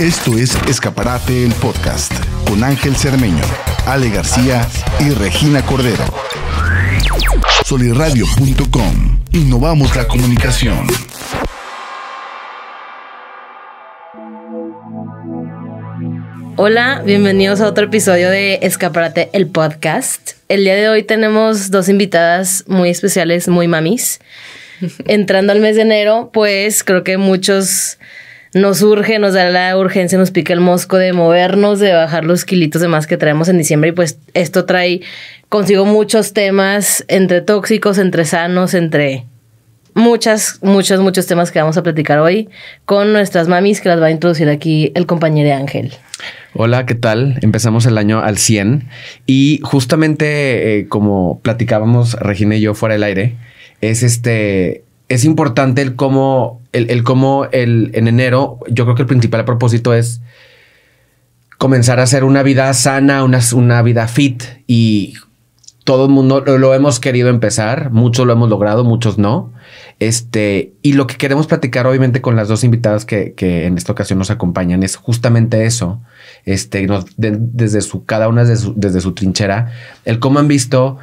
Esto es Escaparate el Podcast con Ángel Cermeño, Ale García y Regina Cordero. Solirradio.com. Innovamos la comunicación. Hola, bienvenidos a otro episodio de Escaparate el Podcast. El día de hoy tenemos dos invitadas muy especiales, muy mamis. Entrando al mes de enero, pues creo que muchos nos urge, nos da la urgencia, nos pica el mosco de movernos, de bajar los kilitos de más que traemos en diciembre y pues esto trae consigo muchos temas entre tóxicos, entre sanos, entre muchas, muchos, muchos temas que vamos a platicar hoy con nuestras mamis que las va a introducir aquí el compañero de Ángel. Hola, ¿qué tal? Empezamos el año al 100 y justamente eh, como platicábamos Regina y yo fuera del aire, es este es importante el cómo, el, el cómo el, en enero, yo creo que el principal propósito es comenzar a hacer una vida sana, una, una vida fit y todo el mundo lo, hemos querido empezar, muchos lo hemos logrado, muchos no. Este, y lo que queremos platicar, obviamente, con las dos invitadas que, en esta ocasión nos acompañan es justamente eso. Este, desde su, cada una desde su, trinchera, el cómo han visto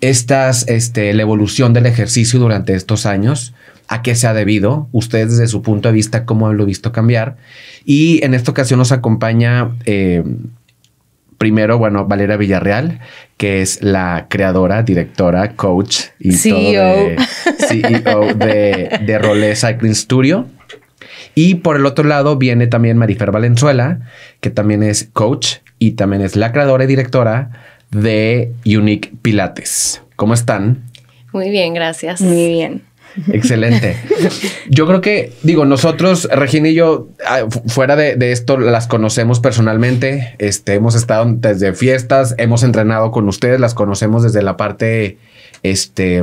estas, este, la evolución del ejercicio durante estos años, a qué se ha debido, ustedes desde su punto de vista, cómo han visto cambiar. Y en esta ocasión nos acompaña. Eh, Primero, bueno, Valera Villarreal, que es la creadora, directora, coach y CEO, todo e de, CEO de, de Cycling Studio. Y por el otro lado viene también Marifer Valenzuela, que también es coach y también es la creadora y directora de Unique Pilates. ¿Cómo están? Muy bien, gracias. Muy bien. Excelente. Yo creo que, digo, nosotros, Regina y yo, ah, fuera de, esto, las conocemos personalmente. Este, hemos estado desde fiestas, hemos entrenado con ustedes, las conocemos desde la parte este,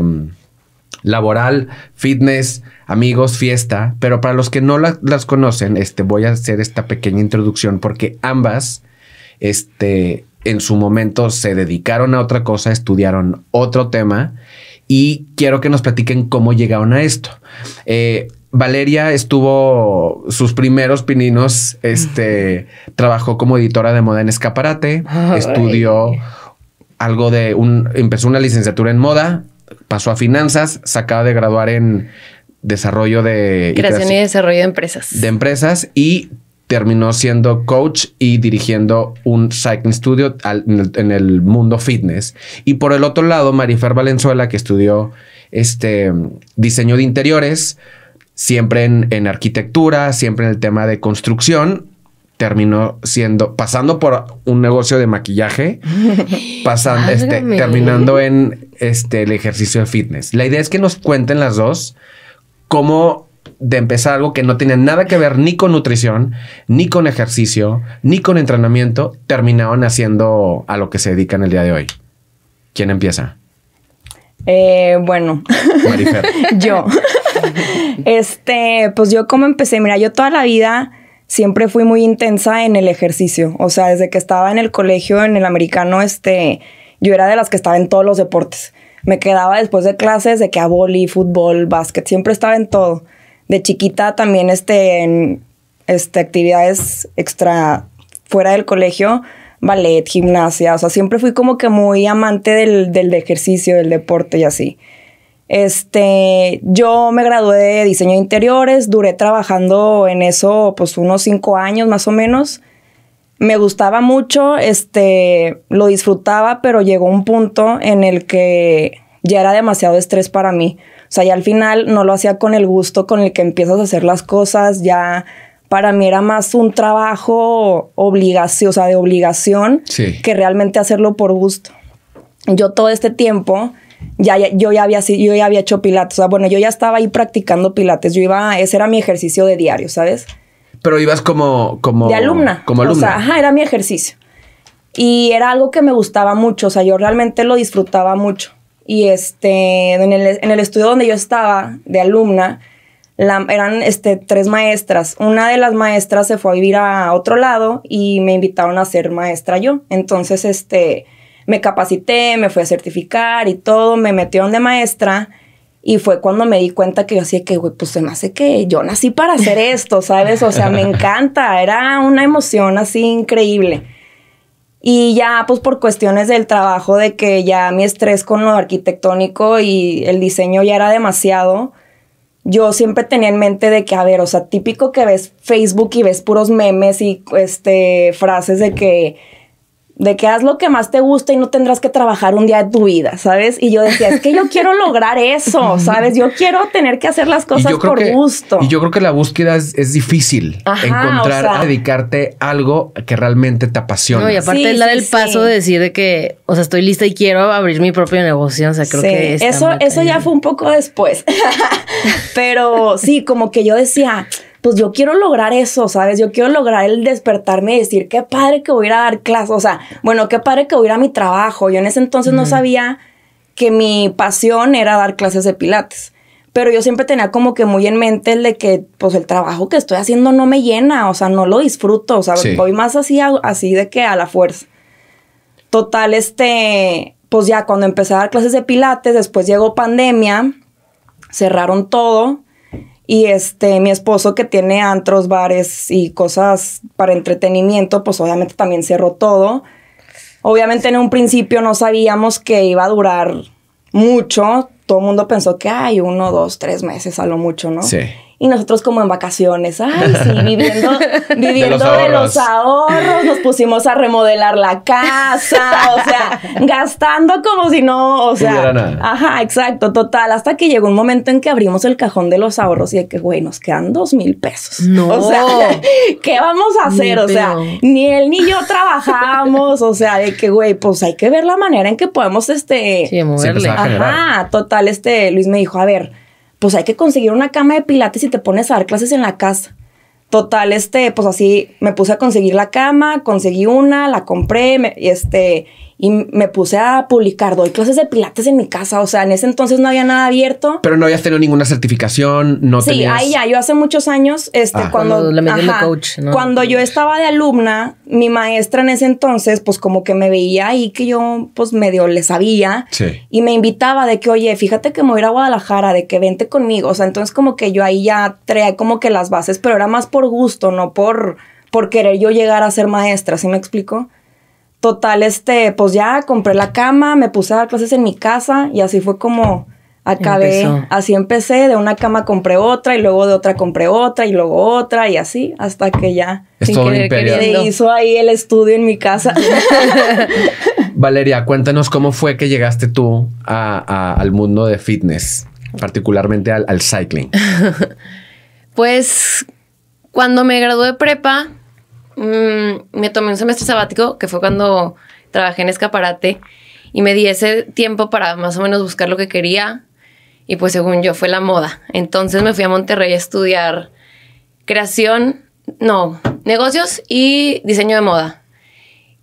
laboral, fitness, amigos, fiesta. Pero para los que no las conocen, este, voy a hacer esta pequeña introducción porque ambas, este, en su momento se dedicaron a otra cosa, estudiaron otro tema y quiero que nos platiquen cómo llegaron a esto. Eh, Valeria estuvo sus primeros pininos, este, trabajó como editora de moda en escaparate, estudió algo de un, empezó una licenciatura en moda, pasó a finanzas, se acaba de graduar en desarrollo de... creación, y desarrollo de empresas. De empresas y terminó siendo coach y dirigiendo un cycling studio en, el, mundo fitness. Y por el otro lado, Marifer Valenzuela, que estudió este, diseño de interiores, siempre en, arquitectura, siempre en el tema de construcción, terminó siendo, pasando por un negocio de maquillaje, pasando, este, terminando en este, el ejercicio de fitness. La idea es que nos cuenten las dos cómo de empezar algo que no tenía nada que ver ni con nutrición, ni con ejercicio, ni con entrenamiento, terminaron haciendo a lo que se dedican el día de hoy. ¿Quién empieza? Eh, bueno, yo. este, pues yo como empecé, mira, yo toda la vida siempre fui muy intensa en el ejercicio. O sea, desde que estaba en el colegio, en el americano, este, yo era de las que estaba en todos los deportes. Me quedaba después de clases de que a boli, fútbol, básquet, siempre estaba en todo de chiquita también este, en este, actividades extra fuera del colegio, ballet, gimnasia, o sea, siempre fui como que muy amante del, ejercicio, del deporte y así. Este, yo me gradué de diseño de interiores, duré trabajando en eso pues unos cinco años más o menos. Me gustaba mucho, este, lo disfrutaba, pero llegó un punto en el que ya era demasiado estrés para mí. O sea, ya al final no lo hacía con el gusto con el que empiezas a hacer las cosas, ya para mí era más un trabajo obligación, o sea, de obligación que realmente hacerlo por gusto. Yo todo este tiempo ya, yo ya había yo ya había hecho pilates, o sea, bueno, yo ya estaba ahí practicando pilates, yo iba, ese era mi ejercicio de diario, ¿sabes? Pero ibas como como de alumna, como alumna. O sea, ajá, era mi ejercicio. Y era algo que me gustaba mucho, o sea, yo realmente lo disfrutaba mucho. Y este, en, el, estudio donde yo estaba de alumna, eran este, tres maestras. Una de las maestras se fue a vivir a otro lado y me invitaron a ser maestra yo. Entonces, este, me capacité, me fui a certificar y todo, me metieron de maestra. Y fue cuando me di cuenta que yo hacía que, pues se me hace que yo nací para hacer esto, ¿sabes? O sea, me encanta, era una emoción así increíble. Y ya, pues por cuestiones del trabajo, de que ya mi estrés con lo arquitectónico y el diseño ya era demasiado, yo siempre tenía en mente de que, a ver, o sea, típico que ves Facebook y ves puros memes y este, frases de que de que haz lo que más te gusta y no tendrás que trabajar un día de tu vida, ¿sabes? Y yo decía, es que yo quiero lograr eso, ¿sabes? Yo quiero tener que hacer las cosas por gusto. Y yo creo que la búsqueda es, difícil, encontrar, dedicarte a algo que realmente te apasiona. y aparte es dar el paso de decir de que, o sea, estoy lista y quiero abrir mi propio negocio, o sea, creo que... Eso, eso ya fue un poco después, pero sí, como que yo decía pues yo quiero lograr eso, ¿sabes? Yo quiero lograr el despertarme y decir, qué padre que voy a ir a dar clases, o sea, bueno, qué padre que voy a ir a mi trabajo. Yo en ese entonces no sabía que mi pasión era dar clases de pilates. Pero yo siempre tenía como que muy en mente el de que, pues, el trabajo que estoy haciendo no me llena, o sea, no lo disfruto, o sea, voy más así, así de que a la fuerza. Total, este, pues ya cuando empecé a dar clases de pilates, después llegó pandemia, cerraron todo y este, mi esposo que tiene antros, bares y cosas para entretenimiento, pues obviamente también cerró todo. Obviamente en un principio no sabíamos que iba a durar mucho. Todo el mundo pensó que hay uno, dos, tres meses a lo mucho, ¿no? Sí. Y nosotros como en vacaciones, ay, sí, viviendo, viviendo de los, ahorros, nos pusimos a remodelar la casa, o sea, gastando como si no, o sea, ajá, exacto, total, hasta que llegó un momento en que abrimos el cajón de los ahorros y de que, güey, nos quedan dos mil pesos. No. O sea, ¿qué vamos a hacer? o sea, ni él ni yo trabajamos, o sea, de que, güey, pues hay que ver la manera en que podemos, este, sí, moverle. Ajá, total, este, Luis me dijo, a ver, pues hay que conseguir una cama de pilates y te pones a dar clases en la casa. Total, este, pues así me puse a conseguir la cama, conseguí una, la compré, y este, y me puse a publicar, doy clases de pilates en mi casa, o sea, en ese entonces no había nada abierto. Pero no habías tenido ninguna certificación, no tenías... Sí, ahí ya, yo hace muchos años, este, ah. cuando... Cuando, yo estaba de alumna, mi maestra en ese entonces, pues como que me veía ahí que yo, pues medio le sabía. Sí. Y me invitaba de que, oye, fíjate que me voy a ir a Guadalajara, de que vente conmigo. O sea, entonces como que yo ahí ya traía como que las bases, pero era más por gusto, no por, por querer yo llegar a ser maestra, ¿sí me explico? Total, este, pues ya compré la cama, me puse a dar clases en mi casa y así fue como acabé. Así empecé, de una cama compré otra y luego de otra compré otra y luego otra y así hasta que ya sin querer, hizo ahí el estudio en mi casa. Valeria, cuéntanos cómo fue que llegaste tú al mundo de fitness, particularmente al, al cycling. pues cuando me gradué de prepa, Mm, me tomé un semestre sabático, que fue cuando trabajé en escaparate, y me di ese tiempo para más o menos buscar lo que quería, y pues según yo fue la moda. Entonces me fui a Monterrey a estudiar creación, no, negocios y diseño de moda.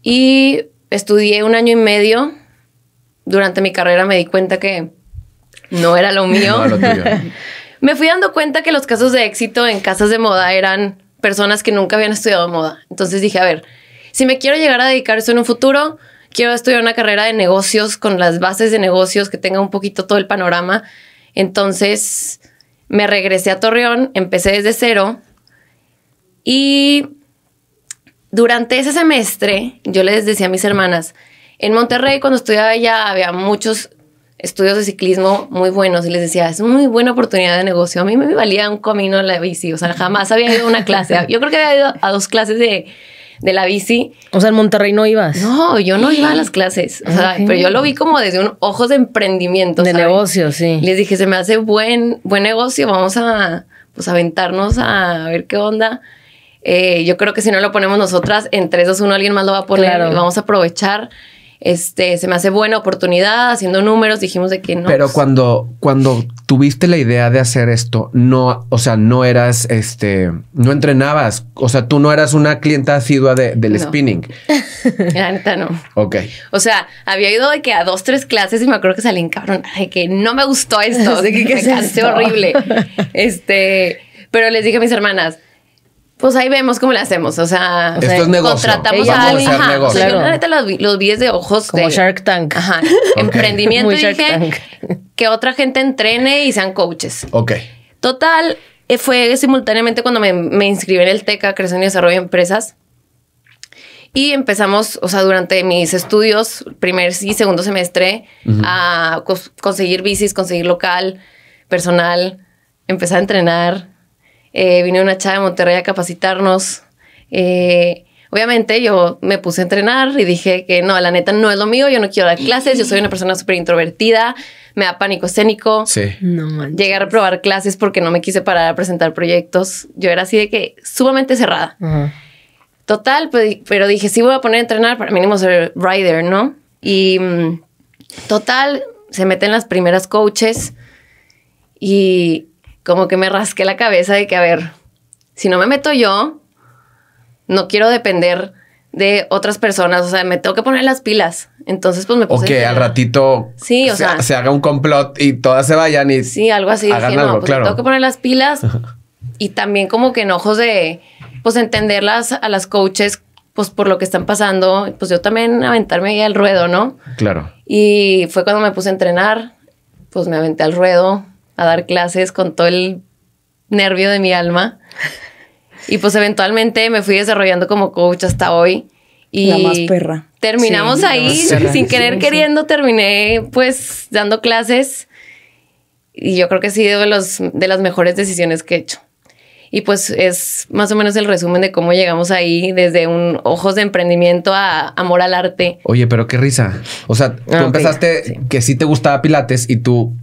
Y estudié un año y medio. Durante mi carrera me di cuenta que no era lo mío. me fui dando cuenta que los casos de éxito en casas de moda eran personas que nunca habían estudiado moda. Entonces dije, a ver, si me quiero llegar a dedicar eso en un futuro, quiero estudiar una carrera de negocios con las bases de negocios que tenga un poquito todo el panorama. Entonces me regresé a Torreón, empecé desde cero y durante ese semestre yo les decía a mis hermanas, en Monterrey cuando estudiaba ya había muchos estudios de ciclismo muy buenos y les decía, es muy buena oportunidad de negocio. A mí me valía un comino la bici, o sea, jamás había ido a una clase. Yo creo que había ido a dos clases de, la bici. O sea, en Monterrey no ibas. No, yo no iba a las clases, pero yo lo vi como desde un ojos de emprendimiento. De negocio, sí. Les dije, se me hace buen, buen negocio, vamos a pues, aventarnos a ver qué onda. Eh, yo creo que si no lo ponemos nosotras, entre esos uno alguien más lo va a poner vamos a aprovechar. Este, se me hace buena oportunidad, haciendo números, dijimos de que no. Pero pues, cuando, cuando tuviste la idea de hacer esto, no, o sea, no eras, este, no entrenabas, o sea, tú no eras una clienta asidua del spinning. la no. Ok. O sea, había ido de que a dos, tres clases y me acuerdo que salí en de que no me gustó esto, de que, me cansé horrible. Este, pero les dije a mis hermanas, pues ahí vemos cómo le hacemos. O sea, contratamos a alguien. los vi, de ojos. Como Shark Tank. Ajá. Emprendimiento. y que otra gente entrene y sean coaches. Ok. Total, eh, fue simultáneamente cuando me, inscribí en el TECA, Creación y Desarrollo de Empresas. Y empezamos, o sea, durante mis estudios, primer y segundo semestre, a conseguir bicis, conseguir local, personal, empezar a entrenar, eh, vino una chava de Monterrey a capacitarnos. Eh, obviamente yo me puse a entrenar y dije que no, la neta no es lo mío, yo no quiero dar clases, yo soy una persona súper introvertida, me da pánico escénico. Sí. No Llegué a reprobar clases porque no me quise parar a presentar proyectos. Yo era así de que sumamente cerrada. Total, pero dije, sí voy a poner a entrenar para mínimo ser rider, ¿no? Y mm, total, se meten las primeras coaches y como que me rasqué la cabeza de que, a ver, si no me meto yo, no quiero depender de otras personas, o sea, me tengo que poner las pilas. Entonces, pues me puse. O que al ratito sí, o se, sea, se haga un complot y todas se vayan y. Sí, algo así. Hagan no, pues claro. tengo que poner las pilas y también como que en ojos de, pues entenderlas a las coaches, pues por lo que están pasando, pues yo también aventarme ahí al ruedo, ¿no? Claro. Y fue cuando me puse a entrenar, pues me aventé al ruedo, a dar clases con todo el nervio de mi alma. Y pues eventualmente me fui desarrollando como coach hasta hoy. Y la más perra. Terminamos ahí, sin querer queriendo, terminé pues dando clases. Y yo creo que ha sido de, los, de las mejores decisiones que he hecho. Y pues es más o menos el resumen de cómo llegamos ahí desde un ojos de emprendimiento a amor al arte. Oye, pero qué risa. O sea, tú ah, empezaste que sí te gustaba Pilates y tú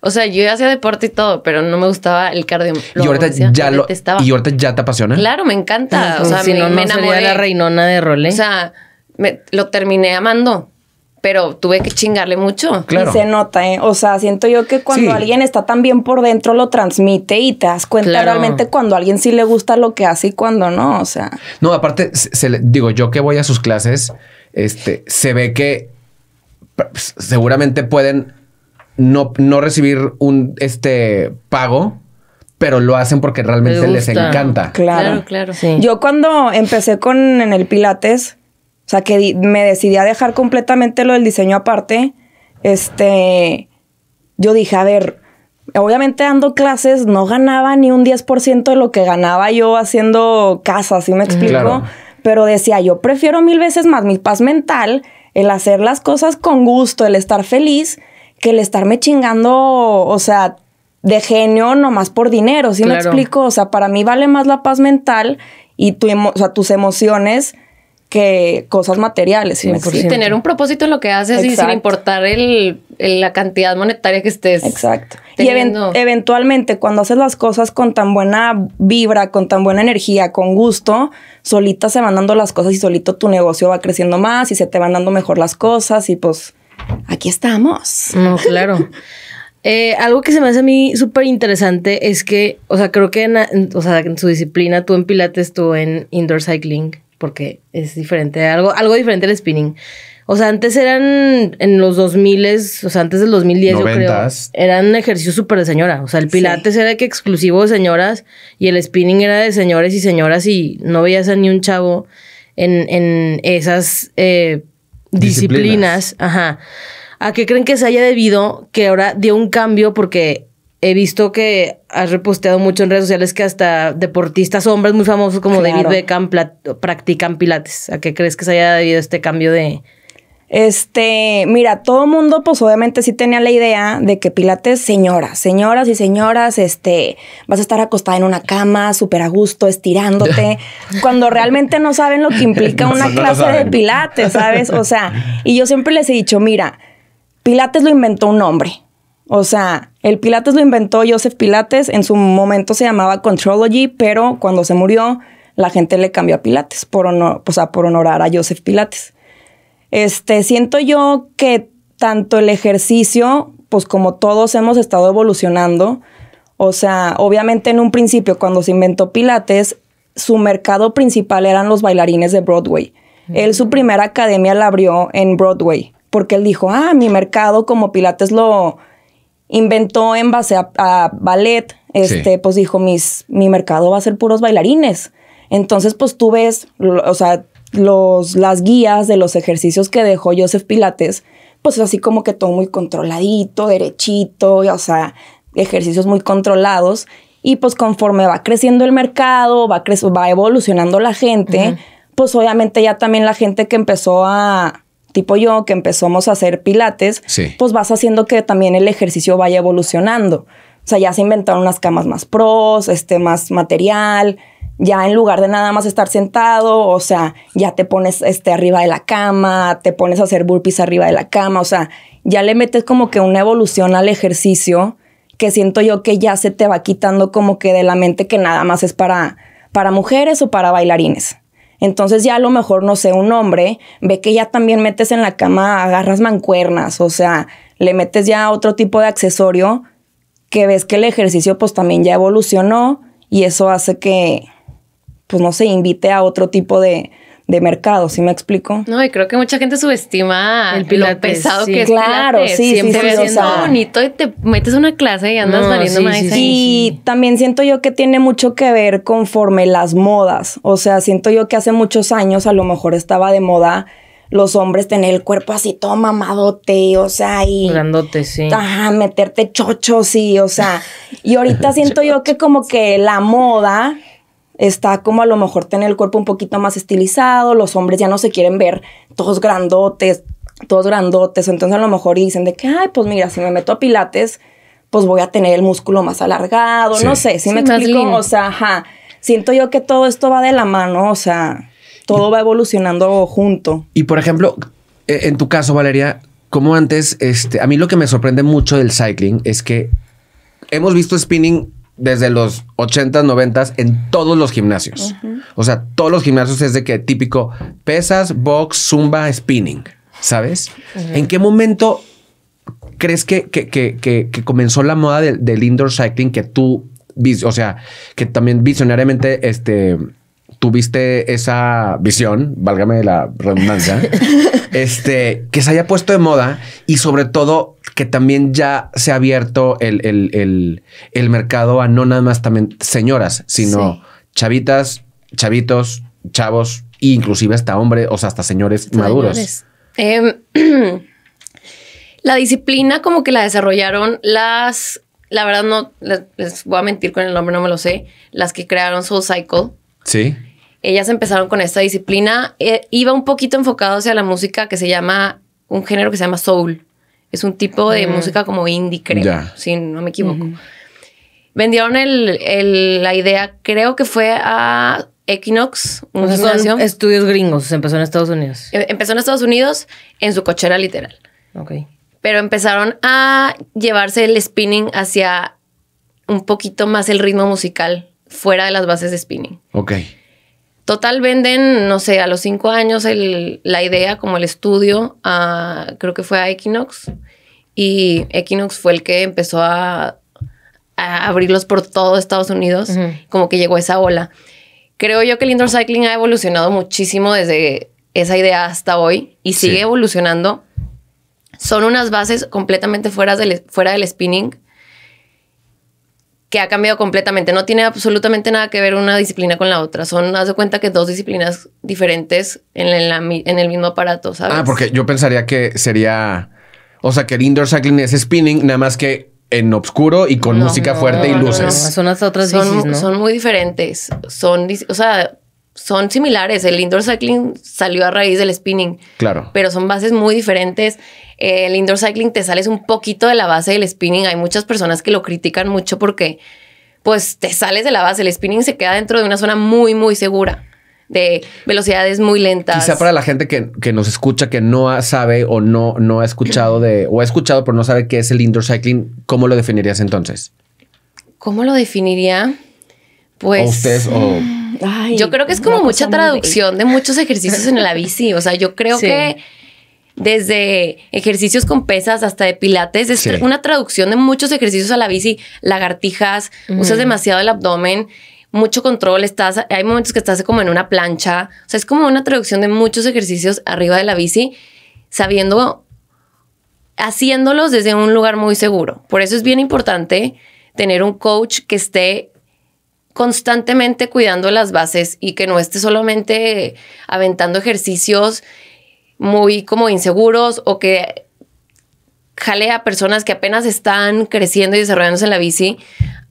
o sea, yo hacía deporte y todo, pero no me gustaba el cardio. y ahorita ya lo, y ahorita ya te apasiona. Claro, me encanta. o sea, me, enamoré. de la reinona de Rolé. O sea, me, lo terminé amando pero tuve que chingarle mucho. Y se nota, ¿eh? O sea, siento yo que cuando alguien está tan bien por dentro lo transmite y te das cuenta realmente cuando a alguien sí le gusta lo que hace y cuando no, o sea. No, aparte, digo, yo que voy a sus clases, este, se ve que pues, seguramente pueden no, recibir un este pago pero lo hacen porque realmente les encanta. Claro, claro. Sí. Yo cuando empecé con en el Pilates, o sea, que me decidí a dejar completamente lo del diseño aparte, este, yo dije, a ver, obviamente dando clases no ganaba ni un 10% de lo que ganaba yo haciendo casa, ¿sí me explico? Pero decía, yo prefiero mil veces más mi paz mental, el hacer las cosas con gusto, el estar feliz, que el estarme chingando, o sea, de genio nomás por dinero, ¿sí me explico? O sea, para mí vale más la paz mental y tus emociones que cosas materiales. Sí, pues tener un propósito en lo que haces y sin importar el, la cantidad monetaria que estés. Exacto. Y eventualmente cuando haces las cosas con tan buena vibra, con tan buena energía, con gusto, solita se van dando las cosas y solito tu negocio va creciendo más y se te van dando mejor las cosas y pues aquí estamos. No, claro. Eh, algo que se me hace a mí súper interesante es que, o sea, creo que en, o sea, en su disciplina, tú en Pilates, tú en indoor cycling, porque es diferente, algo, algo diferente al spinning. O sea, antes eran en los 2000, o sea, antes del 2010 yo creo, eran ejercicios súper de señora. O sea, el pilates era que exclusivo de señoras y el spinning era de señores y señoras y no veías a ni un chavo en, en esas eh, disciplinas, ajá. ¿A qué creen que se haya debido que ahora dio un cambio? Porque he visto que has reposteado mucho en redes sociales que hasta deportistas hombres muy famosos como David Beckham practican pilates. ¿A qué crees que se haya debido este cambio de, este, mira, todo mundo, pues obviamente sí tenía la idea de que Pilates, señoras, señoras y señoras, este, vas a estar acostada en una cama, súper a gusto, estirándote, cuando realmente no saben lo que implica una clase de Pilates, ¿sabes? O sea, y yo siempre les he dicho, mira, Pilates lo inventó un hombre. O sea, el Pilates lo inventó Joseph Pilates, en su momento se llamaba Contrology, pero cuando se murió, la gente le cambió a Pilates por, honor, o sea, por honorar a Joseph Pilates. Este, siento yo que tanto el ejercicio, pues como todos hemos estado evolucionando, o sea, obviamente en un principio cuando se inventó Pilates, su mercado principal eran los bailarines de Broadway. Él su primera academia la abrió en Broadway, porque él dijo, ah, mi mercado como Pilates lo inventó en base a, ballet, este, pues dijo, mi mercado va a ser puros bailarines. Entonces, pues tú ves, o sea, los, las guías de los ejercicios que dejó Joseph Pilates, pues es así como que todo muy controladito, derechito, o sea, ejercicios muy controlados. Y pues conforme va creciendo el mercado, va, va evolucionando la gente, pues obviamente ya también la gente que empezó a, tipo yo, que empezamos a hacer pilates, pues vas haciendo que también el ejercicio vaya evolucionando. O sea, ya se inventaron unas camas más pros, este, más material, ya en lugar de nada más estar sentado, o sea, ya te pones este, arriba de la cama, te pones a hacer burpees arriba de la cama, o sea, ya le metes como que una evolución al ejercicio que siento yo que ya se te va quitando como que de la mente que nada más es para, para mujeres o para bailarines. Entonces ya a lo mejor, no sé, un hombre ve que ya también metes en la cama, agarras mancuernas, o sea, le metes ya otro tipo de accesorio que ves que el ejercicio pues también ya evolucionó y eso hace que, pues no se invite a otro tipo de, mercado, ¿sí me explico? No, y creo que mucha gente subestima el pesado que es Claro, sí, Siempre sí, sí, bonito y te metes una clase y andas no, valiendo y también siento yo que tiene mucho que ver conforme las modas. O sea, siento yo que hace muchos años a lo mejor estaba de moda los hombres tener el cuerpo así todo mamadote, o sea, y... Grandote, sí. Ajá, meterte chocho, sí, o sea. Y ahorita siento yo que como que la moda está como a lo mejor tener el cuerpo un poquito más estilizado, los hombres ya no se quieren ver todos grandotes, todos grandotes, entonces a lo mejor dicen de que, ay, pues mira, si me meto a pilates, pues voy a tener el músculo más alargado, no sé, si me explico, o sea, siento yo que todo esto va de la mano, o sea, todo va evolucionando junto. Y por ejemplo, e, en tu caso, Valeria, como antes, este, a mí lo que me sorprende mucho del cycling es que hemos visto spinning desde los 80, 90 en todos los gimnasios. O sea, todos los gimnasios es de que típico pesas, box, zumba, spinning, ¿sabes? ¿En qué momento crees que, que, que, comenzó la moda del, del, indoor cycling que tú, o sea, que también visionariamente este, tuviste esa visión, válgame la redundancia, este, que se haya puesto de moda y sobre todo que también ya se ha abierto el, el, el, mercado a no nada más también señoras, sino chavitas, chavitos, chavos, e inclusive hasta hombres, o sea, hasta señores, maduros. Em, la disciplina como que la desarrollaron las, la verdad no, les, voy a mentir con el nombre, no me lo sé, las que crearon Soul Cycle Sí. Ellas empezaron con esta disciplina. Eh, iba un poquito enfocado hacia la música que se llama, un género que se llama soul. Es un tipo de mm. música como indie, creo. Si no me equivoco. Vendieron la idea, creo que fue a Equinox, una estudios gringos, empezó en Estados Unidos. Eh, empezó en Estados Unidos en su cochera literal. Ok. Pero empezaron a llevarse el spinning hacia un poquito más el ritmo musical fuera de las bases de spinning. Ok. Total venden, no sé, a los cinco años la idea como el estudio, creo que fue a Equinox. Y Equinox fue el que empezó a, abrirlos por todo Estados Unidos, como que llegó esa ola. Creo yo que el indoor cycling ha evolucionado muchísimo desde esa idea hasta hoy y sigue evolucionando. Son unas bases completamente fuera fuera del spinning que ha cambiado completamente. No tiene absolutamente nada que ver una disciplina con la otra. Son, haz de cuenta que dos disciplinas diferentes en, el mismo aparato, ¿sabes? Ah, porque yo pensaría que sería. O sea, que el indoor cycling es spinning, nada más que en oscuro y con música fuerte y luces. Son las otras son, son muy diferentes. Son, o sea, son similares. El indoor cycling salió a raíz del spinning. Claro. Pero son bases muy diferentes eh, el indoor cycling te sales un poquito de la base del spinning. Hay muchas personas que lo critican mucho porque pues te sales de la base. El spinning se queda dentro de una zona muy, muy segura de velocidades muy lentas. Quizá para la gente que, nos escucha, que no sabe o no, no ha escuchado de, o ha escuchado pero no sabe qué es el indoor cycling, ¿cómo lo definirías entonces? ¿Cómo lo definiría? Pues... Mm, yo creo que es como mucha traducción de muchos ejercicios en la bici. O sea, yo creo que desde ejercicios con pesas hasta de pilates, es una traducción de muchos ejercicios a la bici, lagartijas, usas mm. demasiado el abdomen, mucho control, estás, hay momentos que estás como en una plancha, o sea, es como una traducción de muchos ejercicios arriba de la bici, sabiendo, haciéndolos desde un lugar muy seguro. Por eso es bien importante tener un coach que esté constantemente cuidando las bases y que no esté solamente aventando ejercicios muy como inseguros o que jale a personas que apenas están creciendo y desarrollándose en la bici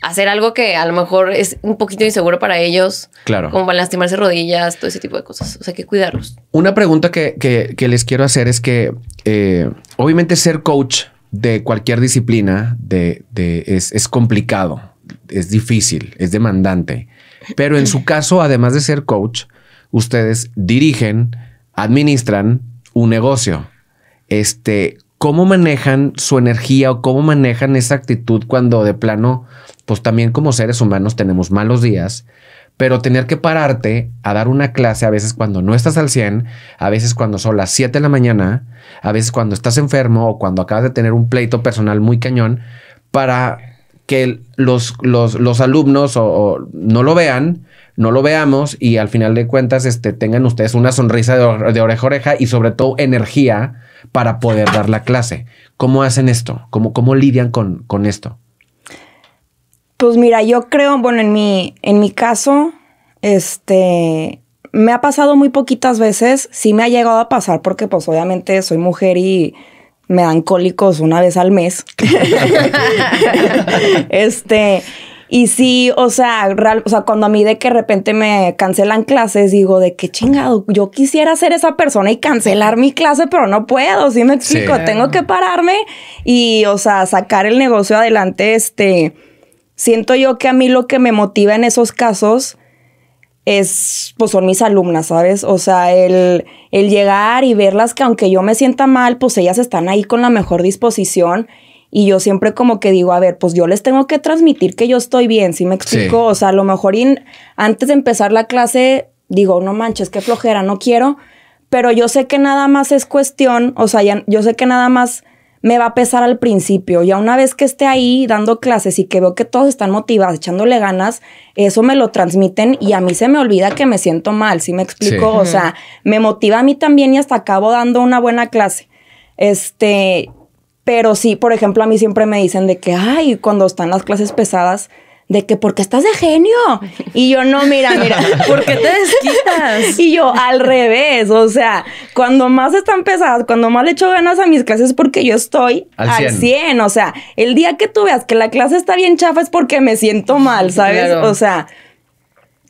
hacer algo que a lo mejor es un poquito inseguro para ellos. Claro. Como van a lastimarse rodillas, todo ese tipo de cosas. O sea, hay que cuidarlos. Una pregunta que, les quiero hacer es que, eh, obviamente, ser coach de cualquier disciplina de, de, es, es, complicado, es difícil, es demandante. Pero en su caso, además de ser coach, ustedes dirigen, administran, un negocio. Este, ¿cómo manejan su energía o cómo manejan esa actitud cuando de plano, pues también como seres humanos tenemos malos días? Pero tener que pararte a dar una clase a veces cuando no estás al 100, a veces cuando son las 7 de la mañana, a veces cuando estás enfermo o cuando acabas de tener un pleito personal muy cañón, para que los, los, alumnos no lo vean, no lo veamos y al final de cuentas este, tengan ustedes una sonrisa de, oreja a oreja y sobre todo energía para poder dar la clase. ¿Cómo hacen esto? ¿Cómo, cómo lidian con, con esto? Pues mira, yo creo, bueno, en mi, en mi caso, este, me ha pasado muy poquitas veces, sí me ha llegado a pasar porque pues obviamente soy mujer y me dan cólicos una vez al mes. este, y sí, o sea, o sea, cuando a mí de que de repente me cancelan clases, digo de qué chingado, yo quisiera ser esa persona y cancelar mi clase, pero no puedo, ¿sí me explico? Tengo que pararme y, o sea, sacar el negocio adelante, este, siento yo que a mí lo que me motiva en esos casos es, pues son mis alumnas, ¿sabes? O sea, el, el llegar y verlas que aunque yo me sienta mal, pues ellas están ahí con la mejor disposición y yo siempre como que digo, a ver, pues yo les tengo que transmitir que yo estoy bien, ¿sí me explico? O sea, a lo mejor antes de empezar la clase digo, no manches, qué flojera, no quiero, pero yo sé que nada más es cuestión, o sea, yo sé que nada más me va a pesar al principio. Ya una vez que esté ahí dando clases y que veo que todos están motivados, echándole ganas, eso me lo transmiten y a mí se me olvida que me siento mal, si me explico? O sea, me motiva a mí también y hasta acabo dando una buena clase. Este, pero sí, por ejemplo, a mí siempre me dicen de que, ay, cuando están las clases pesadas, de que porque estás de genio. Y yo, no, mira, mira, porque te desquitas. y yo, al revés, o sea, cuando más están pesadas, cuando más le echo ganas a mis clases es porque yo estoy al 100. O sea, el día que tú veas que la clase está bien chafa es porque me siento mal, ¿sabes? O sea,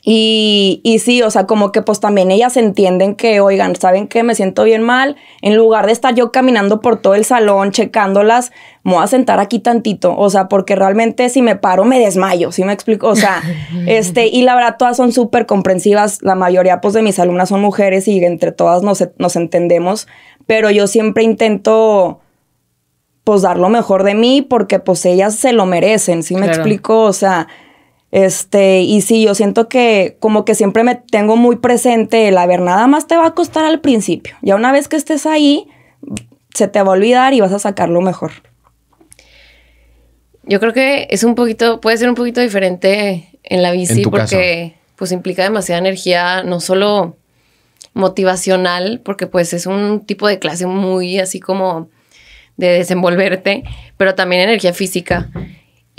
y, sí, o sea, como que pues también ellas entienden que, oigan, ¿saben que Me siento bien mal. En lugar de estar yo caminando por todo el salón checándolas, me voy a sentar aquí tantito. O sea, porque realmente si me paro me desmayo, ¿sí me explico? O sea, este, y la verdad todas son súper comprensivas. La mayoría pues de mis alumnas son mujeres y entre todas nos, entendemos. Pero yo siempre intento pues dar lo mejor de mí porque pues ellas se lo merecen, ¿sí me explico? O sea este, y sí, yo siento que como que siempre me tengo muy presente el haber, nada más te va a costar al principio. Ya una vez que estés ahí, se te va a olvidar y vas a sacarlo mejor. Yo creo que es un poquito, puede ser un poquito diferente en la bici porque pues implica demasiada energía, no solo motivacional, porque pues es un tipo de clase muy así como de desenvolverte, pero también energía física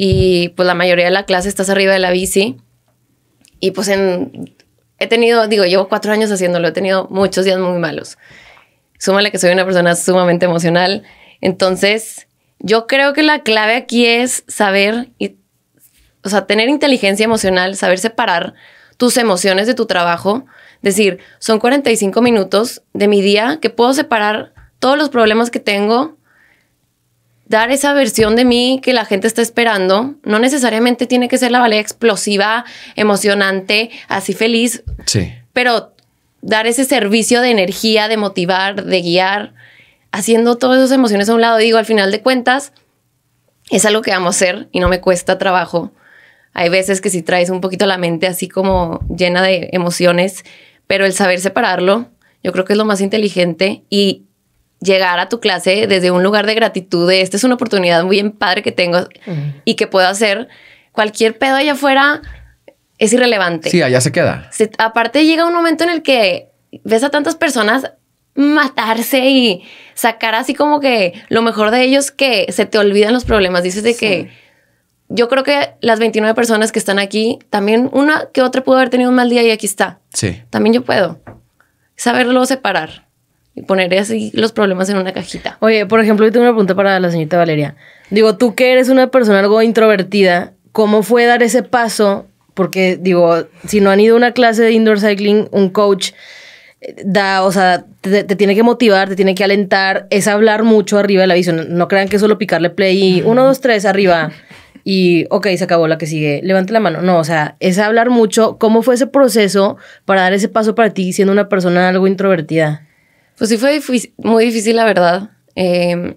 y pues la mayoría de la clase estás arriba de la bici. Y pues he tenido, digo, llevo cuatro años haciéndolo, he tenido muchos días muy malos. Súmale que soy una persona sumamente emocional. Entonces, yo creo que la clave aquí es saber, o sea, tener inteligencia emocional, saber separar tus emociones de tu trabajo. Decir, son 45 minutos de mi día que puedo separar todos los problemas que tengo dar esa versión de mí que la gente está esperando. No necesariamente tiene que ser la valía explosiva, emocionante, así feliz. Sí. Pero dar ese servicio de energía, de motivar, de guiar, haciendo todas esas emociones a un lado. Digo, al final de cuentas, es algo que amo hacer y no me cuesta trabajo. Hay veces que si traes un poquito la mente así como llena de emociones, pero el saber separarlo, yo creo que es lo más inteligente y llegar a tu clase desde un lugar de gratitud, de esta es una oportunidad muy bien padre que tengo y que puedo hacer. Cualquier pedo allá afuera es irrelevante. Sí, allá se queda. aparte llega un momento en el que ves a tantas personas matarse y sacar así como que lo mejor de ellos que se te olvidan los problemas. Dices de que yo creo que las 29 personas que están aquí, también una que otra pudo haber tenido un mal día y aquí está. Sí. También yo puedo saberlo separar y poner así los problemas en una cajita. Oye, por ejemplo, yo tengo una pregunta para la señorita Valeria. Digo, tú que eres una persona algo introvertida, ¿cómo fue dar ese paso? Porque, digo, si no han ido a una clase de indoor cycling, un coach eh, da, o sea, te, tiene que motivar, te tiene que alentar, es hablar mucho arriba de la visión. No, crean que solo picarle play y uno, dos, tres, arriba. Y, ok, se acabó la que sigue. Levante la mano. No, o sea, es hablar mucho. ¿Cómo fue ese proceso para dar ese paso para ti siendo una persona algo introvertida? Pues sí fue muy difícil, la verdad. Em,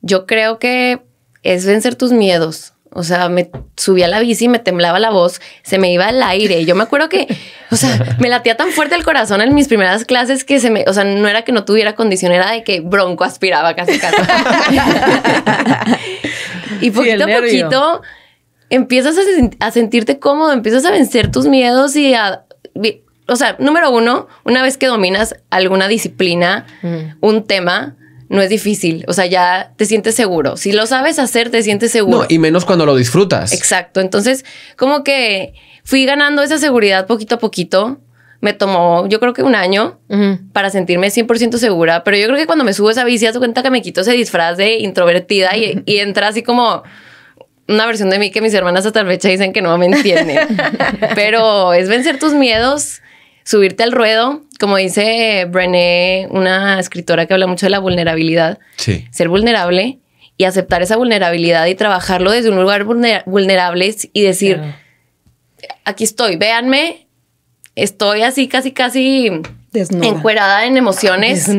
yo creo que es vencer tus miedos. O sea, me subía a la bici, me temblaba la voz, se me iba el aire. Yo me acuerdo que, o sea, me latía tan fuerte el corazón en mis primeras clases que se me, o sea, no era que no tuviera condición, era de que bronco aspiraba casi casi. y poquito a poquito empiezas a sentirte cómodo, empiezas a vencer tus miedos y a o sea, número uno, una vez que dominas alguna disciplina, un tema, no es difícil. O sea, ya te sientes seguro. Si lo sabes hacer, te sientes seguro. No, y menos cuando lo disfrutas. Exacto. Entonces, como que fui ganando esa seguridad poquito a poquito. Me tomó, yo creo que un año para sentirme 100% segura. Pero yo creo que cuando me subo esa bici, doy cuenta que me quito ese disfraz de introvertida y, entra así como una versión de mí que mis hermanas hasta la fecha dicen que no me entienden. Pero es vencer tus miedos subirte al ruedo, como dice Brené, una escritora que habla mucho de la vulnerabilidad, sí. ser vulnerable y aceptar esa vulnerabilidad y trabajarlo desde un lugar vulnerable y decir, aquí estoy, véanme, estoy así casi, casi Desnuda. encuerada en emociones.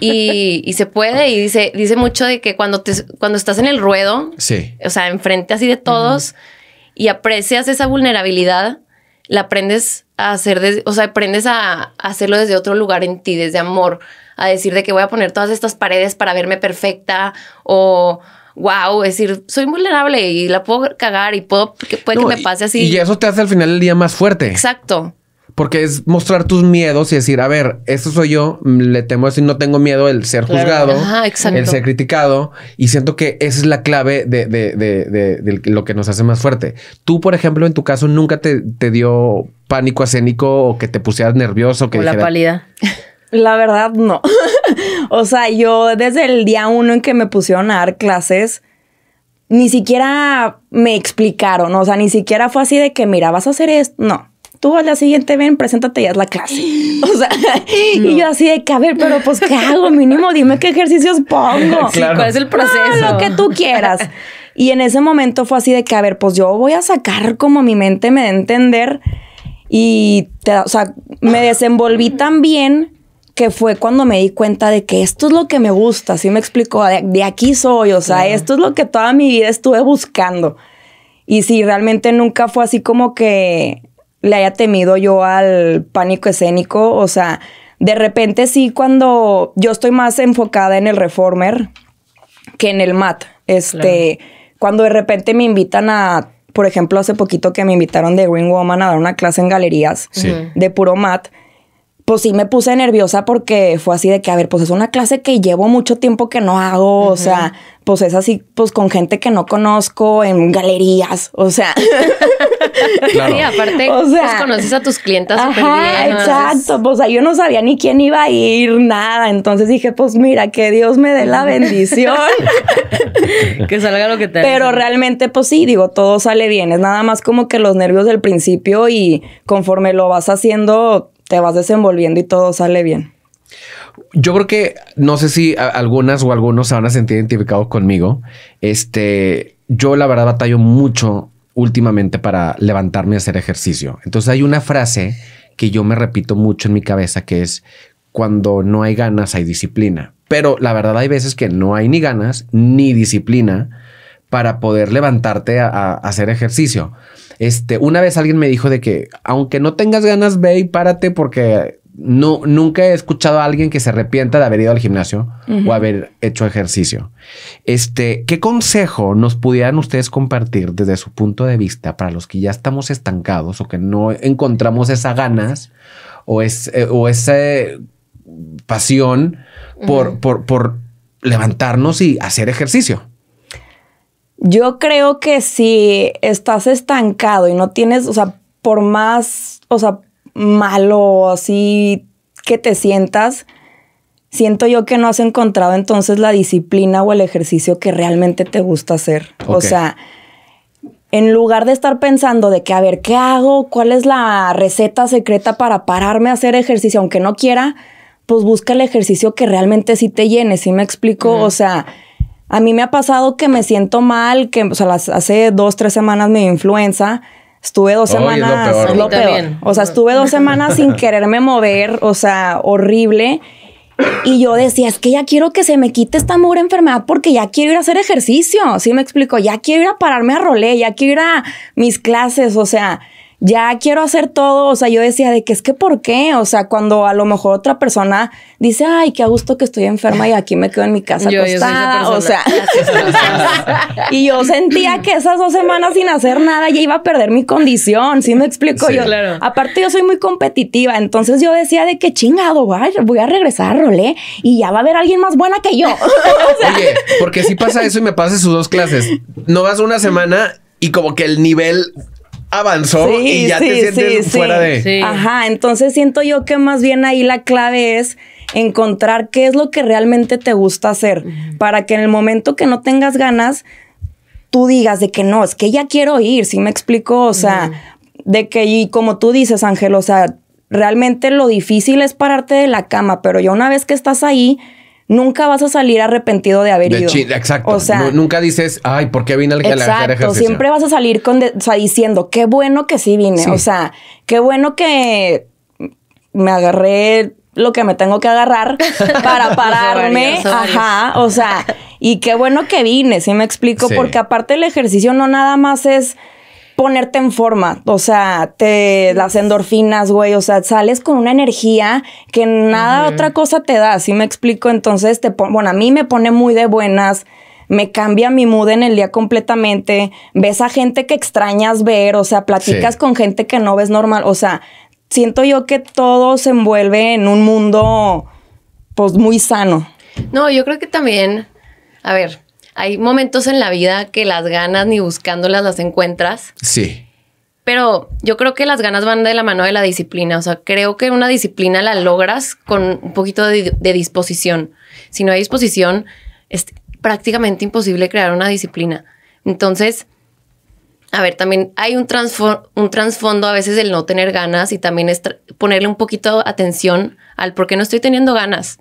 Y, se puede. Y dice, dice mucho de que cuando, te, cuando estás en el ruedo, o sea, enfrente así de todos y aprecias esa vulnerabilidad, la aprendes a hacer, o sea, aprendes a, hacerlo desde otro lugar en ti, desde amor, a decir de que voy a poner todas estas paredes para verme perfecta o wow, es decir, soy vulnerable y la puedo cagar y puedo, que puede que me pase así. Y eso te hace al final el día más fuerte. Exacto. Porque es mostrar tus miedos y decir, a ver, esto soy yo, mm, le temo y no tengo miedo el ser juzgado, el ser criticado, y siento que esa es la clave de, de, de, de, lo que nos hace más fuerte. Tú, por ejemplo, en tu caso, nunca te, dio pánico escénico o que te pusieras nervioso. Que la pálida. La verdad, no. o sea, yo desde el día uno en que me pusieron a dar clases, ni siquiera me explicaron, o sea, ni siquiera fue así de que, mira, vas a hacer esto, no tú al día siguiente ven, preséntate y es la clase. O sea, y yo así de que, a ver, pero pues, ¿qué hago? Mínimo, dime qué ejercicios pongo. Sí, ¿Cuál es el proceso? Ah, lo que tú quieras. Y en ese momento fue así de que, a ver, pues yo voy a sacar como mi mente me de entender. Y, o sea, me desenvolví tan bien que fue cuando me di cuenta de que esto es lo que me gusta, así me explicó, de, aquí soy, o sea, esto es lo que toda mi vida estuve buscando. Y si sí, realmente nunca fue así como que le haya temido yo al pánico escénico. O sea, de repente sí, cuando yo estoy más enfocada en el reformer que en el mat. Este, cuando de repente me invitan a, por ejemplo, hace poquito que me invitaron de Green Woman a dar una clase en galerías de puro mat pues sí me puse nerviosa porque fue así de que, a ver, pues es una clase que llevo mucho tiempo que no hago, o sea, pues es así, pues con gente que no conozco en galerías, o sea. aparte, pues conoces a tus clientas súper Exacto, pues, o sea, yo no sabía ni quién iba a ir, nada, entonces dije, pues mira, que Dios me dé la bendición. que salga lo que te Pero realmente, pues sí, digo, todo sale bien, es nada más como que los nervios del principio y conforme lo vas haciendo te vas desenvolviendo y todo sale bien. Yo creo que no sé si algunas o algunos se van a sentir identificados conmigo. Este, yo la verdad batallo mucho últimamente para levantarme a hacer ejercicio. Entonces hay una frase que yo me repito mucho en mi cabeza que es cuando no hay ganas hay disciplina. Pero la verdad hay veces que no hay ni ganas ni disciplina para poder levantarte a, a hacer ejercicio. Este, una vez alguien me dijo de que, aunque no tengas ganas, ve y párate porque no, nunca he escuchado a alguien que se arrepienta de haber ido al gimnasio o haber hecho ejercicio. Este, ¿qué consejo nos pudieran ustedes compartir desde su punto de vista para los que ya estamos estancados o que no encontramos esas ganas o, es, eh, o esa eh, pasión por, por levantarnos y hacer ejercicio? Yo creo que si estás estancado y no tienes, o sea, por más, o sea, malo así que te sientas, siento yo que no has encontrado entonces la disciplina o el ejercicio que realmente te gusta hacer. O sea, en lugar de estar pensando de que, a ver, ¿qué hago? ¿Cuál es la receta secreta para pararme a hacer ejercicio? Aunque no quiera, pues busca el ejercicio que realmente sí te llene, ¿sí me explico? O sea a mí me ha pasado que me siento mal, que o las, hace dos, tres semanas me dio influenza. Estuve dos semanas. peor, O sea, estuve dos semanas sin quererme mover, o sea, horrible. Y yo decía, es que ya quiero que se me quite esta mugre enfermedad porque ya quiero ir a hacer ejercicio. Sí, me explico. Ya quiero ir a pararme a rolé, ya quiero ir a mis clases. O sea, ya quiero hacer todo, o sea, yo decía de que es que por qué, o sea, cuando a lo mejor otra persona dice, ay, qué a gusto que estoy enferma y aquí me quedo en mi casa acostada, o sea, y yo sentía que esas dos semanas sin hacer nada ya iba a perder mi condición, ¿sí me explico? yo, claro. aparte yo soy muy competitiva, entonces yo decía de que chingado, voy a regresar a Rolé y ya va a haber alguien más buena que yo. Oye, porque si pasa eso y me pase sus dos clases, no vas una semana y como que el nivel avanzó y ya te sientes fuera de. Ajá, entonces siento yo que más bien ahí la clave es encontrar qué es lo que realmente te gusta hacer para que en el momento que no tengas ganas tú digas de que no, es que ya quiero ir, ¿sí me explico? O sea, de que y como tú dices, Ángel, o sea, realmente lo difícil es pararte de la cama, pero ya una vez que estás ahí, nunca vas a salir arrepentido de haber ido. Exacto. O sea, nunca dices, ay, ¿por qué vine al Exacto. Siempre vas a salir con diciendo, qué bueno que sí vine. O sea, qué bueno que me agarré lo que me tengo que agarrar para pararme. Ajá. O sea, y qué bueno que vine, ¿sí me explico? Porque aparte el ejercicio no nada más es ponerte en forma, o sea, te las endorfinas, güey, o sea, sales con una energía que nada otra cosa te da, si me explico, entonces te bueno, a mí me pone muy de buenas, me cambia mi mood en el día completamente, ves a gente que extrañas ver, o sea, platicas con gente que no ves normal, o sea, siento yo que todo se envuelve en un mundo pues muy sano. No, yo creo que también, a ver, hay momentos en la vida que las ganas ni buscándolas las encuentras. Sí. Pero yo creo que las ganas van de la mano de la disciplina. O sea, creo que una disciplina la logras con un poquito de, disposición. Si no hay disposición, es prácticamente imposible crear una disciplina. Entonces, a ver, también hay un, un trasfondo a veces del no tener ganas y también es ponerle un poquito atención al por qué no estoy teniendo ganas.